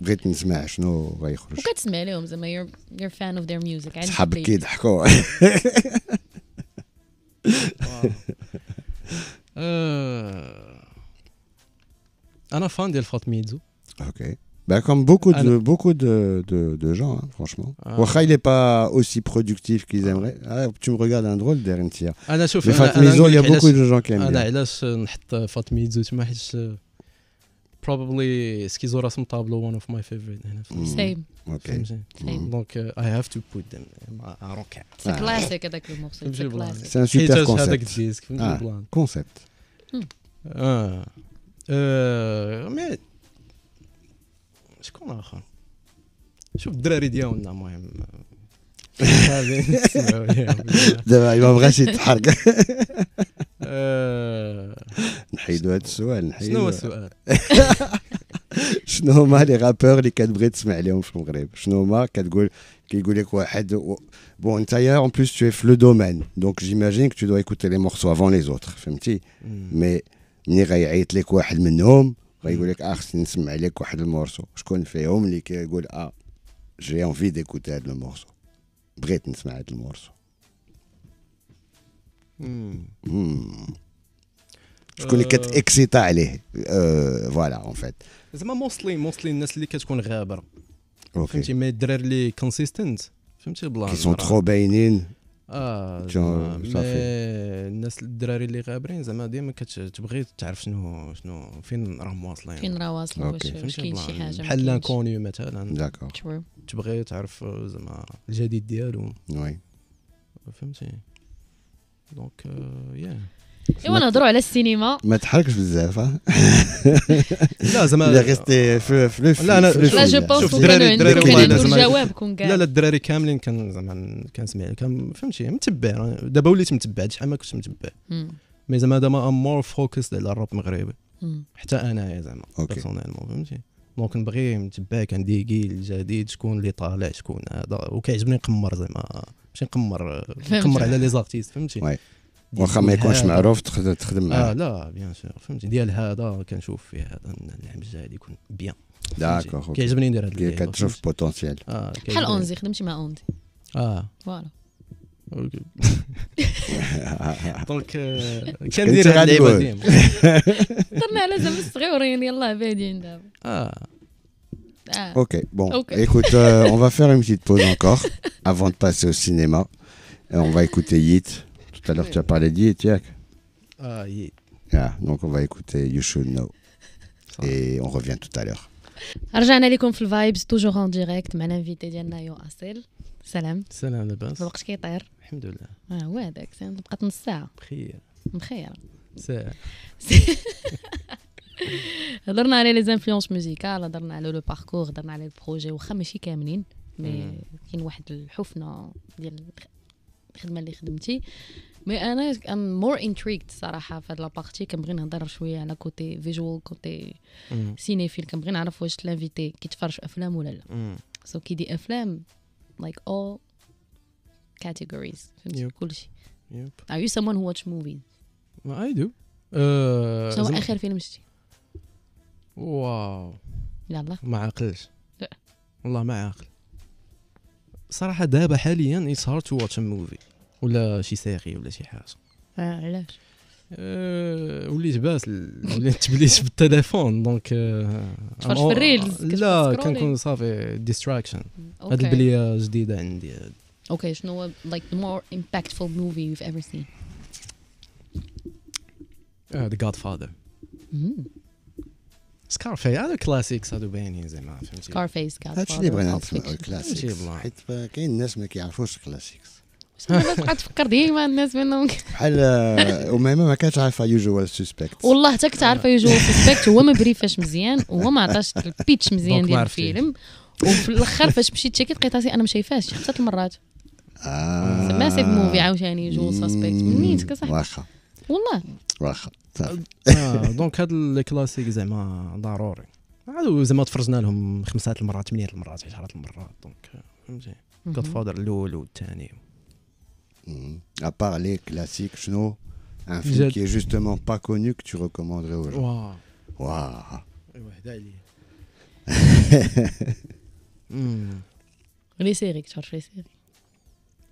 بغيت نسمع شنو غيخرج وكتسمع لهم زعما fan يور فان اوف ذير ميوزك صحابك كيضحكوا انا فان fan comme beaucoup de, beaucoup de, de, gens, hein, franchement. Ah. il n'est pas aussi productif qu'ils ah. aimeraient. Ah, tu me regardes un drôle, Derentier. Mais il y a beaucoup de gens qui aiment bien. بروبلي سكيزو رسم طابلو ون اوف ماي فيفورت هنا في سيم اوكي دونك اي هاف تو بوت ذيم اي دونت كلاسيك هذاك الموسيقى كلاسيك سي ان سوبر كونسيبت هذاك الديسك كونسيبت اه مي شكون اخر شوف الدراري ديالنا المهم دابا ما بغاش يتحرك نحيدوا هذا السؤال نحيدوا شنو هو السؤال؟ شنو هما لي رابور اللي كتبغي تسمع عليهم في المغرب شنو هما كتقول كيقول لك واحد بون انت اون بليس تو في لو دومين دونك جيماجين كو تو دو ايكوتي لي مورسو افون لي زوتر فهمتي مي ملي غيعيط لك واحد منهم غيقول لك اه خصني نسمع لك واحد المورسو شكون فيهم اللي كيقول اه جي انفي ديكوتي هذا المورسو بغيت نسمع هذا المورسو شكون اللي كتاكسيتا عليه فوالا اون فيت زعما موستلي موستلي الناس اللي كتكون غابره فهمتي مي الدراري اللي كونسيستنت فهمتي بلان كي سون ترو باينين اه صافي الناس الدراري اللي غابرين زعما ديما كتبغي تعرف شنو شنو فين راهم واصلين فين راه واصلين واش كاين شي حاجه بحال لانكوني مثلا داكور تبغي تعرف زعما الجديد ديالو وي فهمتي دونك يا ايوا نهضروا على السينما ما تحركش بزاف لا زعما لا غيستي في لا لا انا لا جو بونس الدراري الدراري لا لا الدراري كاملين كان زعما كنسمع فهمتي متبع دابا وليت متبع شحال ما كنت متبع مي زعما دابا مور فوكس على الراب المغربي حتى انايا زعما بيرسونيل فهمتي دونك نبغي من عندي جيل جديد شكون اللي طالع شكون هذا وكيعجبني نقمر زعما ماشي نقمر [laughs] نقمر على لي زارتيست فهمتي واخا ما يكونش معروف تقدر تخدم معاه اه لا بيان سور فهمتي ديال هذا كنشوف فيه هذا الحمزه هذه يكون بيان داكوغ كيعجبني ندير هذا كتشوف آه، بوتونسيال بحال اونزي خدمتي مع اونزي اه فوالا Ok. [laughs] Donc, دير اللعيبه ديما طلع لازم Ah. Ok, bon, écoute, euh, on va faire une petite pause encore [laughs] avant de passer au cinéma. Et euh, on va écouter Yit. Tout à l'heure, tu as parlé d'Yit, Yak. Ah, Yit. Ah, donc, on va écouter You Should Know. Et on revient tout à l'heure. Arjan Ali Konfl Vibes, toujours en direct. Mon invité, Diana Yo Assel. Salam. Salam, le là. الحمد لله اه هو هذاك بقات نص ساعه مخير مخير ساعه هضرنا [laughs] على لي زانفلونس ميوزيكال هضرنا على لو باركور هضرنا على البروجي واخا ماشي كاملين مي كاين واحد الحفنه ديال الخدمه اللي خدمتي مي انا ام مور انتريكت صراحه في هاد لابارتي كنبغي نهضر شويه على كوتي فيجوال كوتي سينيفيل كنبغي نعرف واش لانفيتي كيتفرج افلام ولا لا سو so كي دي افلام لايك او categories فهمتي yep. كل شيء yep. are you someone who watch movies I do uh, هو اخر فيلم شتي واو يلا ما عاقلش والله ما عاقل صراحه دابا حاليا اتس هارد تو واتش موفي ولا شي سيري ولا شي حاجه اه علاش أه وليت باس وليت تبليت بالتليفون دونك آه، تفرج في الريلز لا كنكون صافي ديستراكشن هاد البليه جديده عندي اوكي شنو هو لايك ذا مور امباكتفول موفي you've ever سين ذا جاد فاذر سكارفي هذا كلاسيكس هادو باينين زعما فهمتي سكارفيس جاد هادشي اللي بغينا نسمعوا الكلاسيكس حيت كاين الناس ما كيعرفوش الكلاسيكس تبقى تفكر ديما الناس بانهم بحال امامه ما كانتش عارفه يوجوال سسبكت والله حتى كنت عارفه يوجوال سسبكت هو ما بريفاش مزيان هو ما عطاش البيتش مزيان ديال الفيلم وفي الاخر فاش مشيت شكيت لقيت راسي انا ما شايفاش خمسه المرات آه ماسيف موفي عاوتاني جو سسبكت منين نيتك صح واخا والله واخا دونك هاد لي كلاسيك زعما ضروري عاد زعما تفرجنا لهم خمسات المرات ثمانية المرات 10 المرات دونك euh، فهمتي كود فادر الاول والثاني ابار لي كلاسيك شنو ان فيلم كي جوستومون با كونو كو تو ريكوموندري aux واه واو ايوا هدا عليا لي سيري كثر لي سيري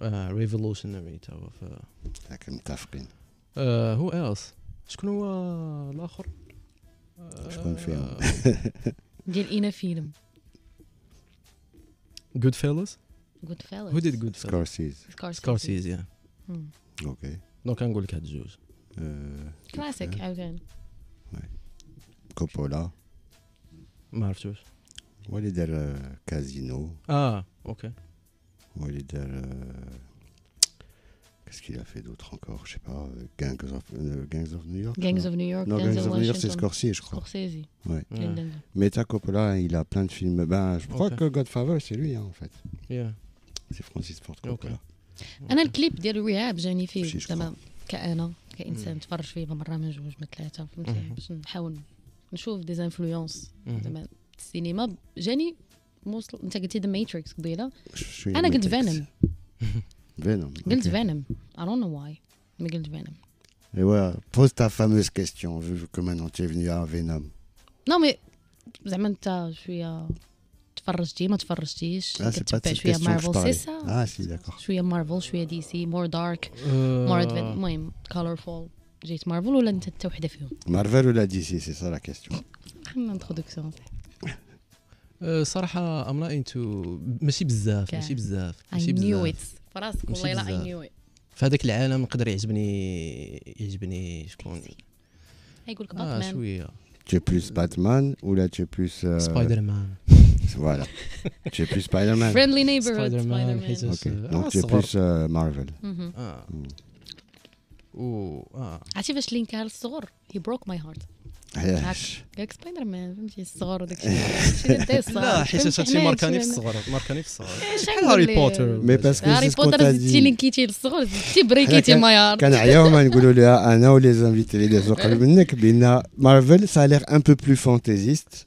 اه ريفولوشنري تا هو في هاك متفقين آه هو ايلس شكون هو الاخر آه، شكون آه، فيهم ديال [laughs] اينا فيلم جود فيلز جود فيلز هو ديد جود فيلز سكورسيز سكورسيز يا اوكي دونك نقول لك هاد الجوج كلاسيك عاوتاني كوبولا ما عرفتوش هو اللي دار كازينو اه اوكي Walid Al. Euh, qu'est-ce qu'il a fait d'autre encore Je sais pas. Euh, euh, Gangs of, New York Gangs of New York. Non, Gangs of New York, c'est Scorsese, je crois. Scorsese. Ouais. Mais Meta Coppola, il a plein de films. Ben, je crois que Godfather, c'est lui, hein, en fait. C'est Francis Ford Coppola. Okay. انا الكليب un رياب جاني فيه زعما كانا كانسان تفرج فيه مره من جوج من ثلاثه فهمتي باش نحاول نشوف دي زانفلونس زعما السينما جاني tu the matrix venom. [laughs] Venom. Venom. I don't know why. Et voilà, pose ta fameuse question, vu que maintenant tu es venu à Venom. Non mais je suis ah, tu as regardé. Tu Marvel. C'est ça. Ah, d'accord. DC, more dark. Euh. More colorful. Marvel ou la DC, c'est ça la question. [laughs] introduction. آه، صراحة I'm not into ماشي بزاف ماشي بزاف ماشي بزاف I knew it فراسك والله لا I knew it في هذاك العالم نقدر يعجبني يعجبني شكون يقول لك باتمان شوية تي بلوس باتمان ولا تي بلوس سبايدر مان فوالا تي بلوس سبايدر مان فريندلي نيبر سبايدر مان دونك تي بلوس مارفل اه عرفتي فاش لينك الصغر هي بروك ماي هارت علاش قالك سبايدر مان فهمتي الصغار وداك الشيء [laughs] لا حيت شفتي ماركاني في الصغر ماركاني في إيه، الصغر شحال هاري بوتر مي باسكو هاري بوتر زدتي لينكيتي للصغر زدتي بريكيتي مايار كنعياو ما نقولوا لها انا ولي زانفيتي اللي دازوا قبل منك بان مارفل سا ليغ ان بو بلو فانتيزيست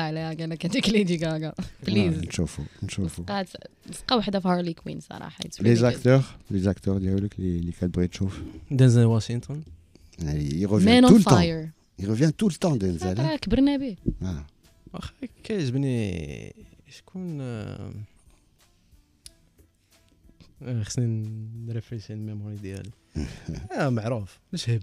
الله عليك انا كتك [laughs] ليدي غاغا بليز نعم، نشوفو نشوفو تبقى وحده في هارلي كوين صراحه لي زاكتور لي زاكتور ديالك اللي كتبغي تشوف دينزل واشنطن مان اون فاير يغوفيان تو لو دينزل كبرنا به واخا كيعجبني شكون خصني نريفريش الميموري ديالي معروف مش هب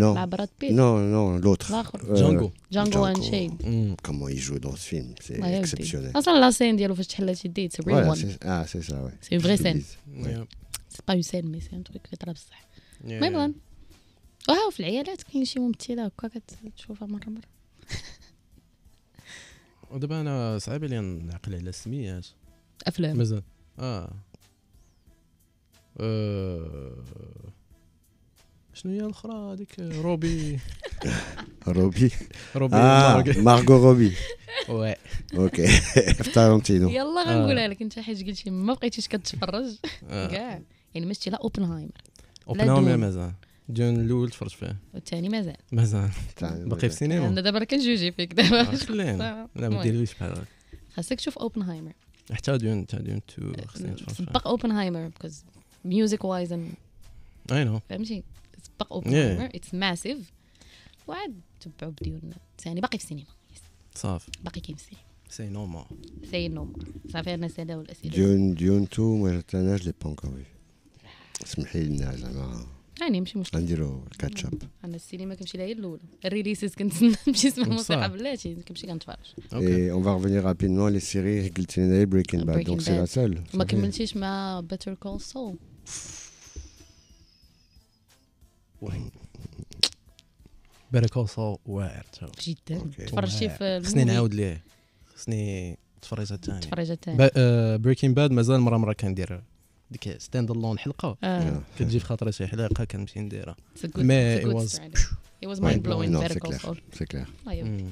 Bah, non. Non, l'autre. Bah, euh, Django. Django Unchained. Mm. Comment il joue dans ce film, c'est exceptionnel. C'est ah, la scène dialo fash c'est Ah, c'est ça, ouais. C'est une vraie scène. C'est pas une scène, mais c'est un truc qui que Tu vois ودابا انا صعيب عليا نعقل على السميات. افلام. مازال. Euh شنو هي الاخرى هذيك روبي [laughs] روبي روبي آه، مارغو روبي وي اوكي [laughs] في تارونتينو يلا غنقولها آه. لك انت حيت قلتي ما بقيتيش كتفرج آه. [laughs] كاع يعني ما شتي لا اوبنهايمر اوبنهايمر مازال دون الاول تفرج فيه والثاني مازال مازال باقي في السينما انا دابا كنجوجي فيك دابا خلينا لا ما ديرليش بحال هكا خاصك تشوف اوبنهايمر حتى دون حتى دون تو خاصني نتفرج سبق اوبنهايمر بكوز ميوزك وايز اي نو فهمتي مسبق اوبن اتس ماسيف وعاد تبعوا بديونا يعني باقي في السينما صافي باقي كاين في السينما سي نورمال سي نورمال صافي انا سادا الاسئله ديون ديون تو ما جاتناش لي بون بونكو سمحي لنا زعما آه. هاني ماشي مشكل غنديرو الكاتشاب انا السينما كنمشي لها هي الاولى الريليسز كنتسنى [laughs] نمشي نسمع موسيقى بلاتي كنمشي كنتفرج اي اون فا رابيدمون لي سيري قلتي لنا بريكين باد دونك سي لا سول ما كملتيش مع بيتر كول سول وهي سول واعر جدا تفرجتي في خصني نعاود ليه خصني تفرجة ثانيه تفرجة ثانيه بريكنج باد آه، مازال مره مره كندير ديك ستاند الون حلقه آه. كتجي في خاطري شي حلقه كنمشي نديرها مي اي واز اي واز مايند بلوين سي كلير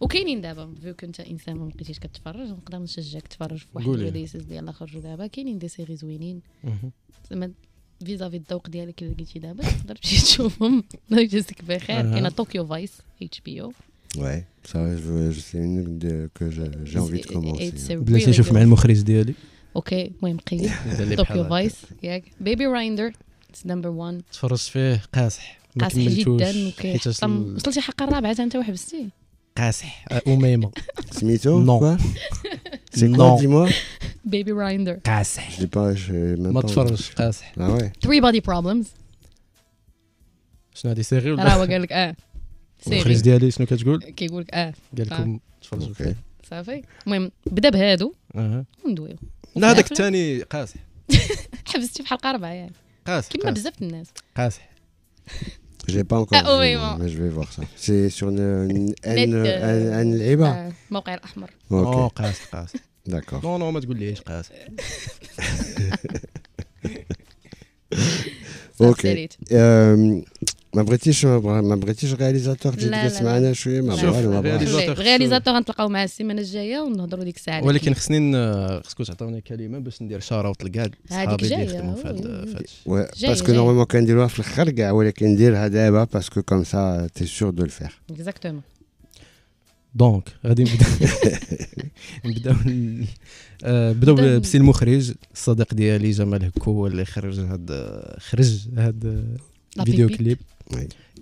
وكاينين دابا فيو كنت انسان ما بقيتيش كتفرج نقدر نشجعك تفرج في واحد ديال ديال اللي خرجوا دابا كاينين دي سيري زوينين mm-hmm. فيزافي الذوق ديالك اللي لقيتي دابا تقدر تمشي تشوفهم الله يجازيك بخير كاينه طوكيو فايس اتش بي او واي سا جو سي c'est une de, que je, j'ai بلاتي نشوف مع المخرج ديالي. اوكي المهم قيد طوكيو فايس ياك بيبي رايندر اتس نمبر 1 تفرجت فيه قاصح قاصح جدا حيت وصلتي الحلقه الرابعه انت وحبستي قاصح اميمه سميتو نو C'est quoi, dis-moi? [laughs] Baby Rinder. Qasih. Je l'ai pas, je même ما pas. تفرج قاصح Ah ouais. Three Body Problems شنو هذه سيري ولا راه هو قال لك اه الخريج سيري ديالي شنو كتقول؟ كيقول لك اه قال لكم تفرجوا اوكي فيه. صافي المهم بدا بهادو اها وندويو لا هذاك الثاني قاصح حبستي في حلقه اربعه يعني قاصح كيما بزاف د الناس قاصح Je J'ai pas encore ah, vu, mais je vais voir ça. C'est sur une une N Leba. Euh, eh ben. euh, Mokel Ahmar. Ok. Oh, D'accord. Non non, mais tu dis pas. Ok. Euh, ما بغيتيش ما بغيتيش رياليزاتور تجي تجلس معنا شويه ما بغيتش رياليزاتور غنتلاقاو معاه السيمانه الجايه ونهضروا ديك الساعه ولكن خصني خصكم تعطوني كلمه باش ندير شاروت لكاع صحابي اللي يخدموا في هذا باسكو نورمالمون كنديروها في الاخر كاع ولكن نديرها دابا باسكو كوم سا تي سور دو لفيغ اكزاكتومون دونك غادي نبداو [laughs] آه، نبداو بسي المخرج الصديق ديالي جمال هكو هو اللي خرج هاد خرج هاد فيديو كليب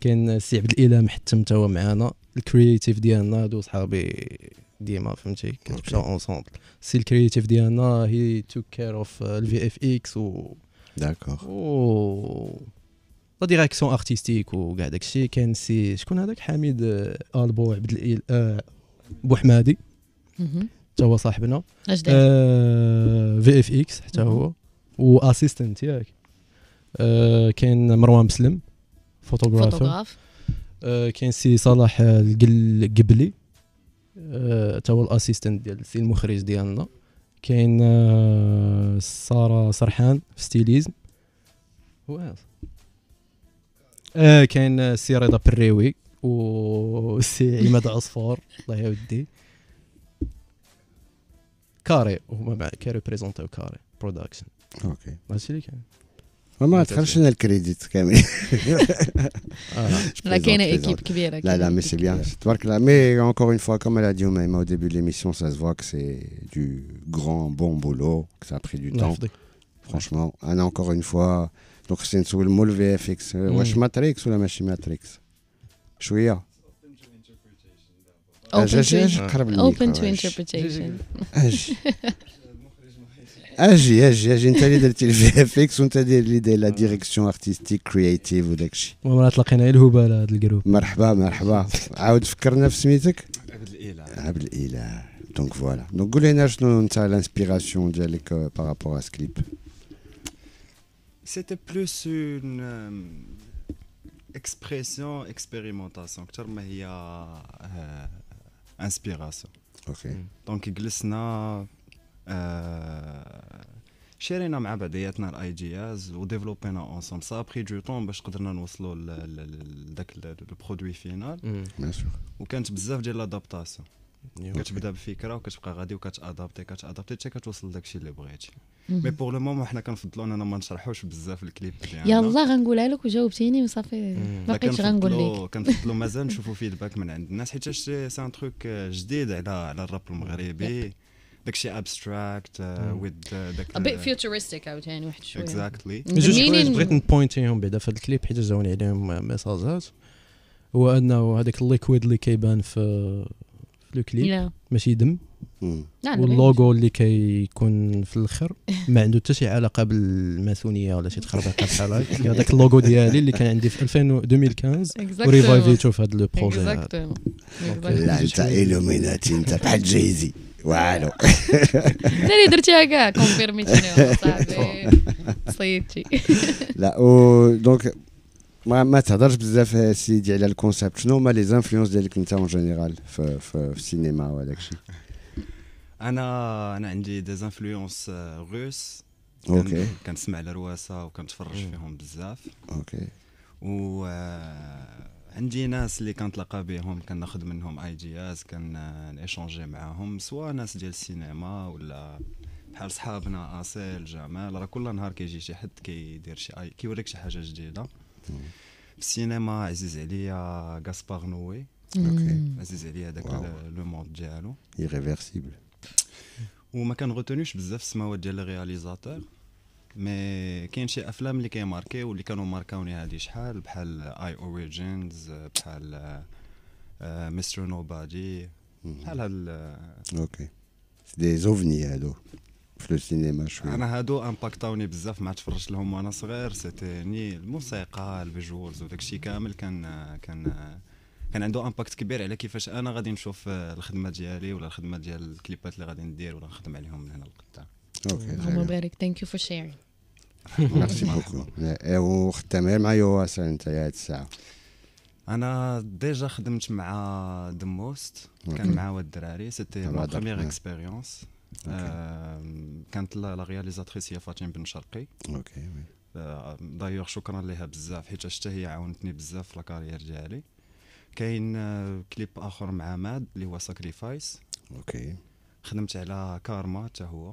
كاين سي عبد الاله محتم حتى هو معانا الكرييتيف ديالنا هادو صحابي ديما فهمتي okay. اونصومبل سي الكرييتيف ديالنا هي توك كير اوف الفي اف اكس و داكوغ و لا ديريكسيون ارتستيك وكاع داكشي كان سي شكون هذاك حميد البو عبد الال آه بوحمادي آه، حتى mhm. هو صاحبنا في اف اكس حتى هو mhm. واسيستنت ياك آه، كاين مروان مسلم فوتوغرافر آه، كاين سي صلاح القبلي آه، تا هو الاسيستنت ديال سي المخرج ديالنا كاين ساره سرحان في ستيليزم هو آه كاين السي رضا بريوي والسي [laughs] عماد عصفور الله يودي كاري هما مع كاري بريزونتي كاري برودكشن اوكي هادشي اللي كاين Vraiment, professionnel crédit, quand même. [laughs] La même équipe qui verra. Là, mais c'est bien. Tu que là, mais encore une fois, comme elle a dit, au début de l'émission, ça se voit que c'est du grand bon boulot, que ça a pris du temps. Franchement, encore une fois. c'est sous le moule VFX, Watch euh, hmm. Matrix ou la machine Matrix. Chouia. Ah, Open to interpretation. Open to interpretation. Ah j'ai ah, j'ai ah, j'ai idée de la télé. Félix, sont de la direction artistique créative ou d'acquis? on a tel quel une élue pour le groupe. Marhaba, marhaba. Avez-vous ah, connu votre musique? Abel Ilah. Abel Ilah. Donc voilà. Donc, où l'énigme de l'inspiration euh, par rapport à ce clip? C'était plus une euh, expression, expérimentation. Que ça, il y a inspiration. Ok. Mm. Donc, il glissa. آه، شرينا مع بعضياتنا الاي جياز وديفلوبينا اونسوم سا بري دو طون باش قدرنا نوصلوا لذاك البرودوي فينال وكانت بزاف ديال لادابتاسيون كتبدا بفكره وكتبقى غادي وكتادابتي كتادابتي حتى كتوصل داكشي اللي بغيتي مي بور لو مومون حنا كنفضلوا اننا ما نشرحوش بزاف الكليب ديالنا يلا غنقولها لك وجاوبتيني وصافي ما بقيتش غنقول لك كنفضلوا مازال نشوفوا فيدباك من عند الناس حيت سي ان تروك جديد على على الراب المغربي داكشي ابستراكت ويز داك بيت فيوتشرستيك آه، عاوتاني واحد شويه اكزاكتلي جوج حوايج بغيت نبوينتيهم بعدا في هذا الكليب حيت جاوني عليهم ميساجات هو انه هذاك الليكويد اللي كيبان في في الكليب ماشي دم واللوغو اللي كيكون في الاخر ما عنده حتى شي علاقه بالماسونيه ولا شي تخربيق [laughs] بحال هكا هذاك اللوغو ديالي اللي كان عندي في 2015 وريفايفيتو في هذا لو بروجي لا انت ايلوميناتي انت بحال جايزي والو ناري درتيها كاع كونفيرميتيني صاحبي صيدتي لا و دونك ما ما تهضرش بزاف سيدي على الكونسيبت شنو هما لي زانفلونس ديالك انت اون جينيرال في, في, في السينما وهذاك الشيء انا انا عندي دي زانفلونس روس اوكي كنسمع لرواسه وكنتفرج فيهم بزاف اوكي و عندي ناس اللي كنتلاقى بهم كناخذ منهم ايدياز كنشونجي معاهم سواء ناس ديال السينما ولا بحال صحابنا اصيل جمال راه كل نهار كيجي شي حد كيدير شي اي كيوريك شي حاجه جديده في السينما عزيز عليا غاسبار نوي عزيز عليا هذاك لو موند ديالو ايريفيرسيبل وما كان غوتونيش بزاف السماوات ديال لي رياليزاتور مي كاين شي افلام اللي كيماركيو واللي كانوا ماركاوني هادي شحال بحال اي اوريجينز بحال آه، مستر نوبادي بحال هاد اوكي دي زوفني هادو في السينما شويه انا هادو امباكتاوني بزاف ما تفرجت لهم وانا صغير سيتي ني الموسيقى الفيجوالز الشيء كامل كان كان كان عنده امباكت كبير على كيفاش انا غادي نشوف آه، الخدمه ديالي ولا الخدمه ديال الكليبات اللي غادي ندير ولا نخدم عليهم من هنا لقدام اوكي اللهم بارك thank you for sharing. ميرسي بوكو. وخدام معايا اسر انت هاد الساعه. انا ديجا خدمت مع دموست كان مع واد الدراري سيتي ما بروميير اكسبيريونس كانت لا رياليزاتريس هي فاطمه بن شرقي اوكي دايوغ شكرا لها بزاف حيت حتى هي عاونتني بزاف في لاكارير ديالي كاين كليب آه، اخر مع ماد اللي هو ساكريفايس اوكي خدمت على كارما حتى هو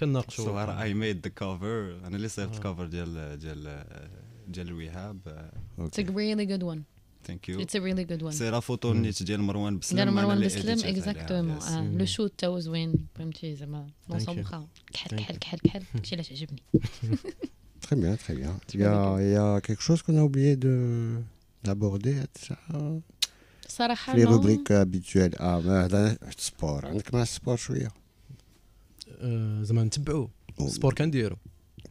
كناقشوا سو اي ميد ذا كوفر انا اللي صيفط الكوفر ديال ديال ديال الوهاب اتس ا ريلي جود وان ثانك يو اتس ا ريلي جود وان سي فوتو نيت ديال مروان بسلم ديال مروان بسلم اكزاكتومون لو شوت تا هو زوين فهمتي زعما لونسوم كحل كحل كحل كحل شي علاش عجبني تري بيان تري بيان يا يا كيك شوز y a دو دابوردي qu'on a صراحة لي روبريك habituelles. اه هذا سبور عندك مع السبور شوية. آه، زعما نتبعوا السبور كنديروا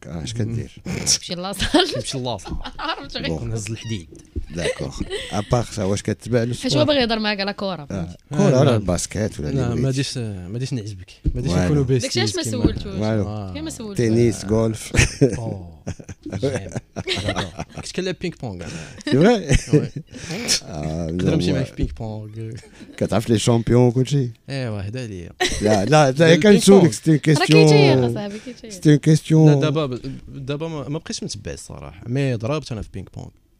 اش كدير تمشي للاصال تمشي للاصال [laughs] عرفت غير نهز الحديد d'accord à part ça ah, je est-ce que la ah. le basket ouais non mais dis-moi mais dis-nous n'importe Je mais dis-nous qu'est-ce que tu tennis golf qu'est-ce que le ping pong c'est vrai comme j'ai le ping pong qu'est-ce qu'il y champion les champions quoi eh ouais d'ailleurs là il y a chose c'était une question c'était une question d'abord d'abord moi suis même mais je suis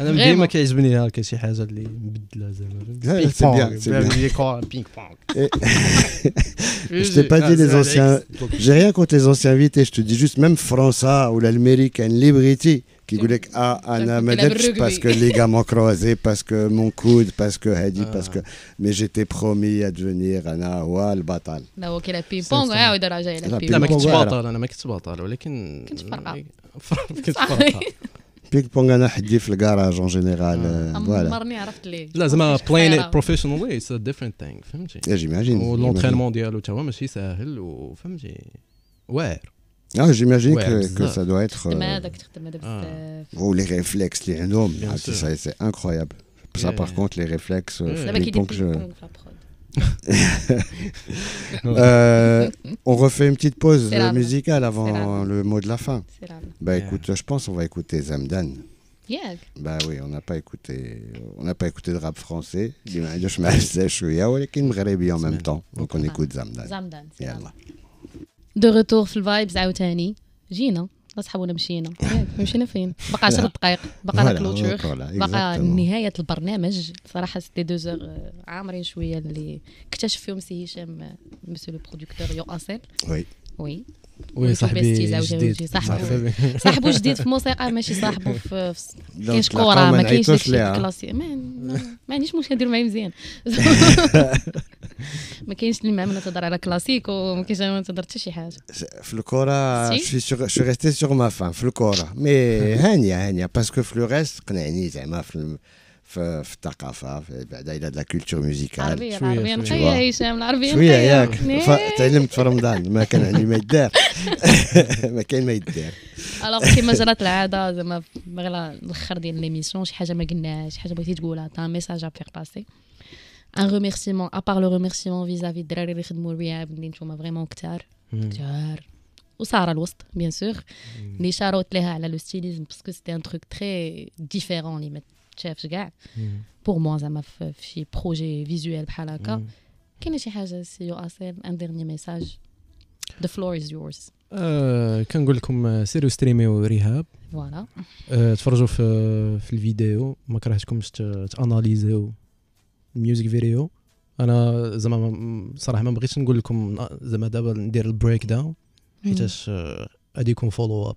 انا ديما كيعجبني هكا شي حاجه اللي مبدله زعما بينغ بونغ Je t'ai pas ah, dit les anciens. J'ai rien contre les anciens invités. Je te dis juste, même François ou l'Almérique, un Liberty qui voulait que ah Anna parce que les gamins croisés parce que mon coude parce que Hadi ah. parce que mais j'étais promis à devenir Anna wal batal لا وكي لا بيم بونغ عاود راجع الى بيم لا ما كنتش باطل انا ما كنتش باطل ولكن كنت فرقع mais فرقع [laughs] Pique pendant la HDF le garage en général voilà. Lorsque je plane professionnellement c'est un différente thing. J'imagine. Ou l'entraînement dual ou tout à moi c'est facile ou. Où? Ah j'imagine que que ça doit être. Euh، ou oh, les réflexes les hommes c'est ah, ça c'est incroyable ça par contre les réflexes donc euh, [laughs] Euh, on refait une petite pause musicale avant le mot de la fin. Bah écoute, je pense on va écouter Zamdan. Bah oui, on n'a pas écouté, on n'a pas écouté de rap français. en même temps, donc on écoute Zamdan. De retour sur Vibes Outani, Gina. نسحب ومشينا مشينا فين بقى 10 دقائق بقى الكلوتور بقى إيه، نهايه إيه، إيه. البرنامج صراحه سيتي دوزور آه، عامرين شويه اللي اكتشف فيهم سي هشام مسيو لو برودكتور يو اسيل وي وي وي صاحبي جديد صاحبو صاحبو جديد في الموسيقى ماشي صاحبو في [laughs] كاينش كوره ما كاينش داكشي الكلاسيك آه. ما عنديش مشكل ندير معاه مزيان [laughs] ما كاينش اللي معاه تهضر على كلاسيك وما كاينش انا نهضر حتى شي حاجه في الكوره شو ريستي سيغ ما فان في الكوره مي [laughs] هانيه هانيه باسكو في لو ريست قنعني زعما في في, في الثقافه بعدا الى لا كولتور ميوزيكال العربيه العربيه هشام العربيه شويه ياك نعم. تعلمت في رمضان ما كان عندي ما يدار [laughs] ما كان ما يدار الوغ كيما جرات العاده زعما غير الاخر ديال ليميسيون شي حاجه ما قلناهاش شي حاجه بغيتي تقولها تا ميساج ا فيغ باسي ان روميرسيمون ا بار لو روميرسيمون فيزافي الدراري اللي خدموا بيا اللي نتوما فريمون كثار كثار وساره الوسط بيان سور اللي شاروت ليها على لو ستيليزم باسكو سيتي ان تخوك تخي ديفيرون اللي تشافش كاع بور موا زعما في شي بروجي فيزوال بحال هكا كاينه شي حاجه سي يو اسيل ان ديرني ميساج ذا فلور از يورز كنقول لكم سيريو ستريميو ريهاب فوالا تفرجوا في في الفيديو ما كرهتكمش تاناليزيو الميوزك فيديو انا زعما صراحه ما بغيتش نقول لكم زعما دابا ندير البريك داون حيتاش غادي يكون فولو اب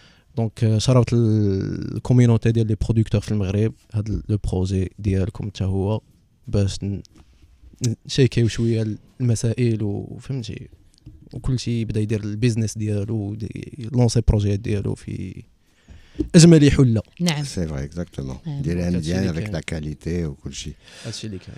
دونك شرفت الكوميونيتي ديال لي برودكتور في المغرب هاد لو بروجي ديالكم حتى هو باش نشيكيو شويه المسائل وفهمتي شيء بدا يدير البيزنس ديالو لونسي بروجي ديالو في اجمل حله نعم سي فري اكزاكتومون ديرها مزيان افيك لا كاليتي وكلشي هادشي اللي كاين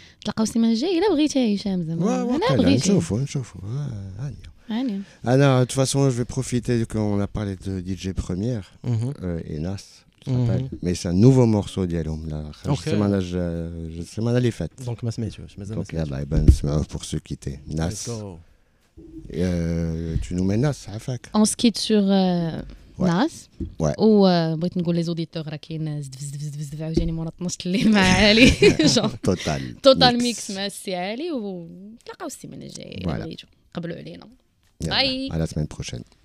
تلقاو السيمانه الجايه الا بغيتي هشام زعما انا بغيت نشوفوا نشوفوا عاليه انا de toute façon je vais profiter qu'on a parlé de DJ Première mhm. et euh, Nas mhm. Mais c'est un nouveau morceau d'Yalom. Je c'est mal les fêtes. Donc, ma ah bah, semaine, tu vois. Donc, ben c'est pour se quitter. Nas. Euh, tu nous mets Nas, Afak. On se quitte sur. Euh, ناس ouais. وبغيت نقول لي زوديتور راه كاين زد زد زد زد عاوتاني مورا 12 الليل مع علي توتال توتال ميكس مع السي علي ونتلاقاو السيمانه الجايه قبلوا علينا باي على السيمانه بروشين